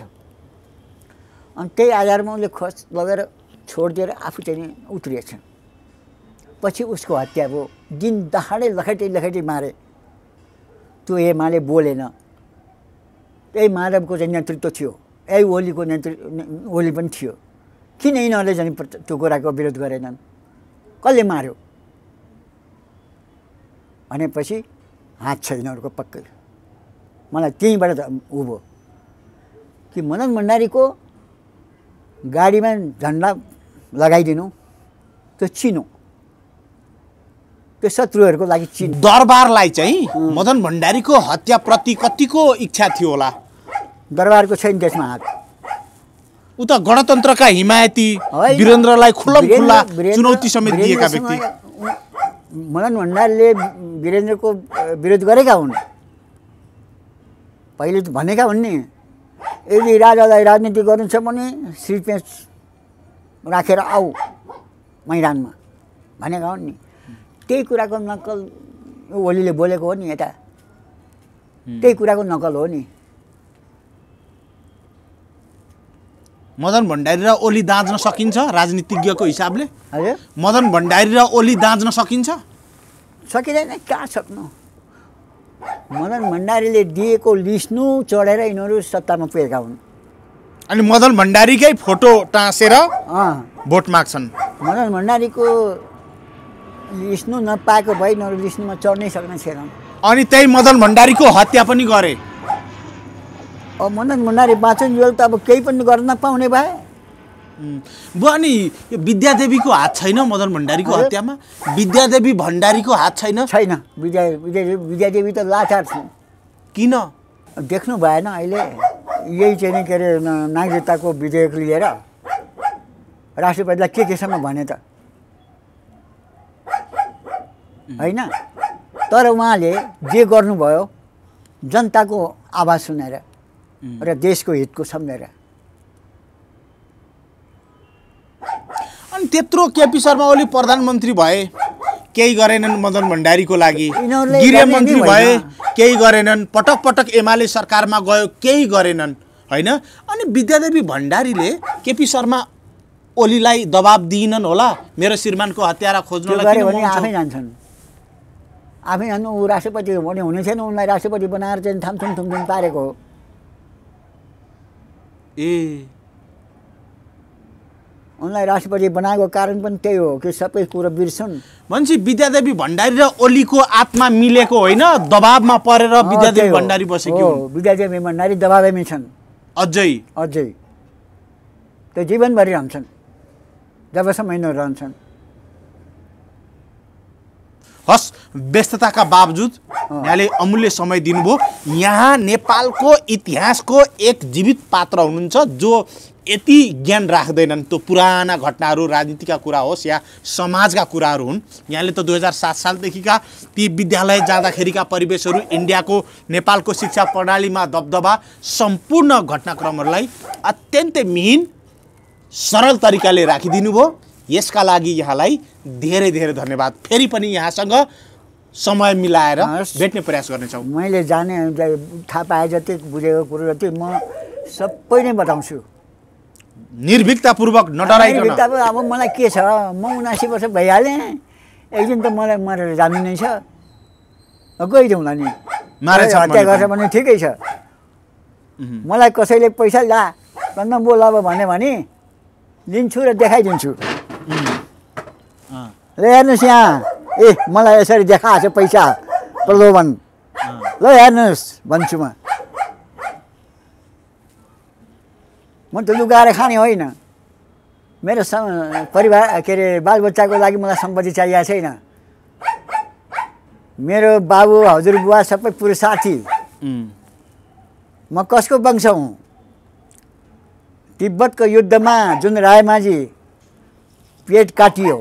अनि त्यही आधारमा उसले खस लगेर छोडिदिएर आफू चाहिँ उत्रिएछ पछि उसको हत्या भयो दिन दहाडै लखेटी लखेटी मारे त्यो एमाले बोलेन त्यही माधवको चाहिँ नेतृत्व थियो यही ओलीको नेतृत्व ओली पनि थियो किन यिनीहरूले झन् त्यो कुराको विरोध गरेनन् कसले मार्यो भनेपछि हात छ यिनीहरूको पक्कै मलाई त्यहीँबाट उभो कि मदन भण्डारीको गाडीमा झन्डा लगाइदिनु त्यो चिनो त्यो शत्रुहरूको लागि चिनो दरबारलाई चाहिँ मदन भण्डारीको हत्याप्रति कतिको इच्छा थियो होला दरबारको छैन त्यसमा हात ऊ त गणतन्त्रका हिमायती वीरेन्द्रलाई खुल्ला खुल्ला चुनौती समेत दिएका व्यक्ति मदन भण्डारीले वीरेन्द्रको विरोध गरेका हुन् पहिले त भनेका हुन् नि यदि राजालाई राजनीति गर्नु छ भने श्रीपेच राखेर आऊ मैदानमा भनेका हुन् नि त्यही कुराको नक्कल ओलीले बोलेको हो नि यता त्यही कुराको नक्कल हो नि मदन भण्डारी र ओली दाँच्न सकिन्छ राजनीतिज्ञको हिसाबले हजुर मदन भण्डारी र ओली दाँच्न सकिन्छ सकिँदैन कहाँ सक्नु मदन भण्डारीले दिएको लिस्नु चढेर यिनीहरू सत्तामा पुगेका हुन् अनि मदन भण्डारीकै फोटो टाँसेर भोट माग्छन् मदन भण्डारीको लिस्नु नपाएको भए यिनीहरू लिस्नुमा चढ्नै सक्ने छैन अनि त्यही मदन भण्डारीको हत्या पनि गरे अब मदन भण्डारी बाँचन्जेल त अब केही पनि गर्न नपाउने भए बुवा यो विद्यादेवीको हात छैन मदन भण्डारीको हत्यामा विद्यादेवी भण्डारीको हात छैन छैन विद्या विद्यादेवी विद्यादेवी त लाचार थिइन् किन देख्नु भएन अहिले यही चाहिँ के अरे नागरिकताको विधेयक लिएर राष्ट्रपतिलाई के केसम्म भने त होइन तर उहाँले जे गर्नुभयो जनताको आवाज सुनेर र देशको हितको सम्झेर त्यत्रो केपी शर्मा ओली प्रधानमन्त्री भए केही गरेनन् मदन भण्डारीको लागि गृहमन्त्री भए केही गरेनन् पटक पटक एमाले सरकारमा गयो केही गरेनन् होइन अनि विद्यादेवी भण्डारीले केपी शर्मा ओलीलाई दबाब दिइनन् होला मेरो श्रीमानको हत्यारा खोज्नु आफै जान्छन् आफै जानु ऊ राष्ट्रपति भने हुने छैन उनलाई राष्ट्रपति बनाएर चाहिँ थामथुम थुमथुम पारेको हो ए उनलाई राष्ट्रपति बनाएको कारण पनि त्यही हो कि सबै कुरो बिर्सन् भनेपछि विद्यादेवी भण्डारी र ओलीको आत्मा मिलेको होइन दबाबमा परेर विद्यादेवी भण्डारी बसेको हो विद्यादेवी भण्डारी दबावमै छन् अझै अझै त्यो जीवनभरि रहन्छन् जबसम्म यिनीहरू रहन्छन् हस् व्यस्तताका बावजुद यहाँले अमूल्य समय दिनुभयो यहाँ नेपालको इतिहासको एक जीवित पात्र हुनुहुन्छ जो यति ज्ञान राख्दैनन् त्यो पुराना घटनाहरू राजनीतिका कुरा होस् या समाजका कुराहरू हुन् यहाँले त दुई हजार सात सालदेखिका ती विद्यालय जाँदाखेरिका परिवेशहरू इन्डियाको नेपालको शिक्षा प्रणालीमा दबदबा सम्पूर्ण घटनाक्रमहरूलाई अत्यन्तै मिहिन सरल तरिकाले राखिदिनु भयो यसका लागि यहाँलाई धेरै धेरै धन्यवाद फेरि पनि यहाँसँग समय मिलाएर भेट्ने प्रयास गर्नेछौँ मैले जाने थाहा पाएँ जति बुझेको कुरो जति म सबै नै बताउँछु निर्भिकतापूर्वक नडराइकन अब मलाई के छ म उनासी वर्ष भइहालेँ एकदिन त मलाई मरेर जानु नै छ गइदिउँला नि मारेछ हत्या गर्छ भने ठिकै छ मलाई कसैले पैसा ला भन्न बोल अब भन्यो भने लिन्छु र देखाइदिन्छु ल हेर्नुहोस् यहाँ ए मलाई यसरी देखाएको छ पैसा प्रलोभन ल हेर्नुहोस् भन्छु म म त लुगाएर खाने होइन मेरो परिवार के अरे बालबच्चाको लागि मलाई सम्पत्ति चाहिएको छैन मेरो बाबु हजुरबुवा सबै पुरो साथी म कसको वंश हुँ तिब्बतको युद्धमा जुन रायमाझी पेट काटियो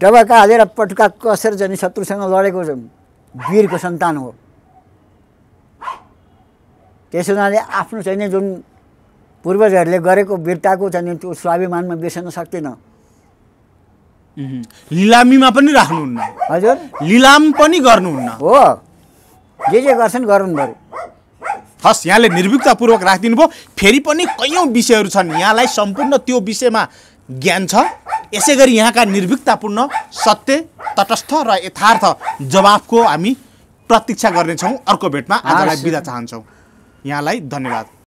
डबका हालेर पटुका कसेर जाने शत्रुसँग लडेको वीरको सन्तान हो त्यस हुनाले आफ्नो चाहिँ जुन पूर्वजहरूले गरेको वीरताको चाहिँ त्यो स्वाभिमानमा बिर्सन सक्दैन लिलामीमा पनि राख्नुहुन्न हजुर लिलाम पनि गर्नुहुन्न हो जे जे गर्छन् गरौँ बरु हस् यहाँले निर्भिकतापूर्वक राखिदिनु भयो फेरि पनि कैयौँ विषयहरू छन् यहाँलाई सम्पूर्ण त्यो विषयमा ज्ञान छ यसै गरी यहाँका निर्भिकतापूर्ण सत्य तटस्थ र यथार्थ जवाफको हामी प्रतीक्षा गर्नेछौँ अर्को भेटमा आजलाई बिदा चाहन्छौँ यहाँलाई धन्यवाद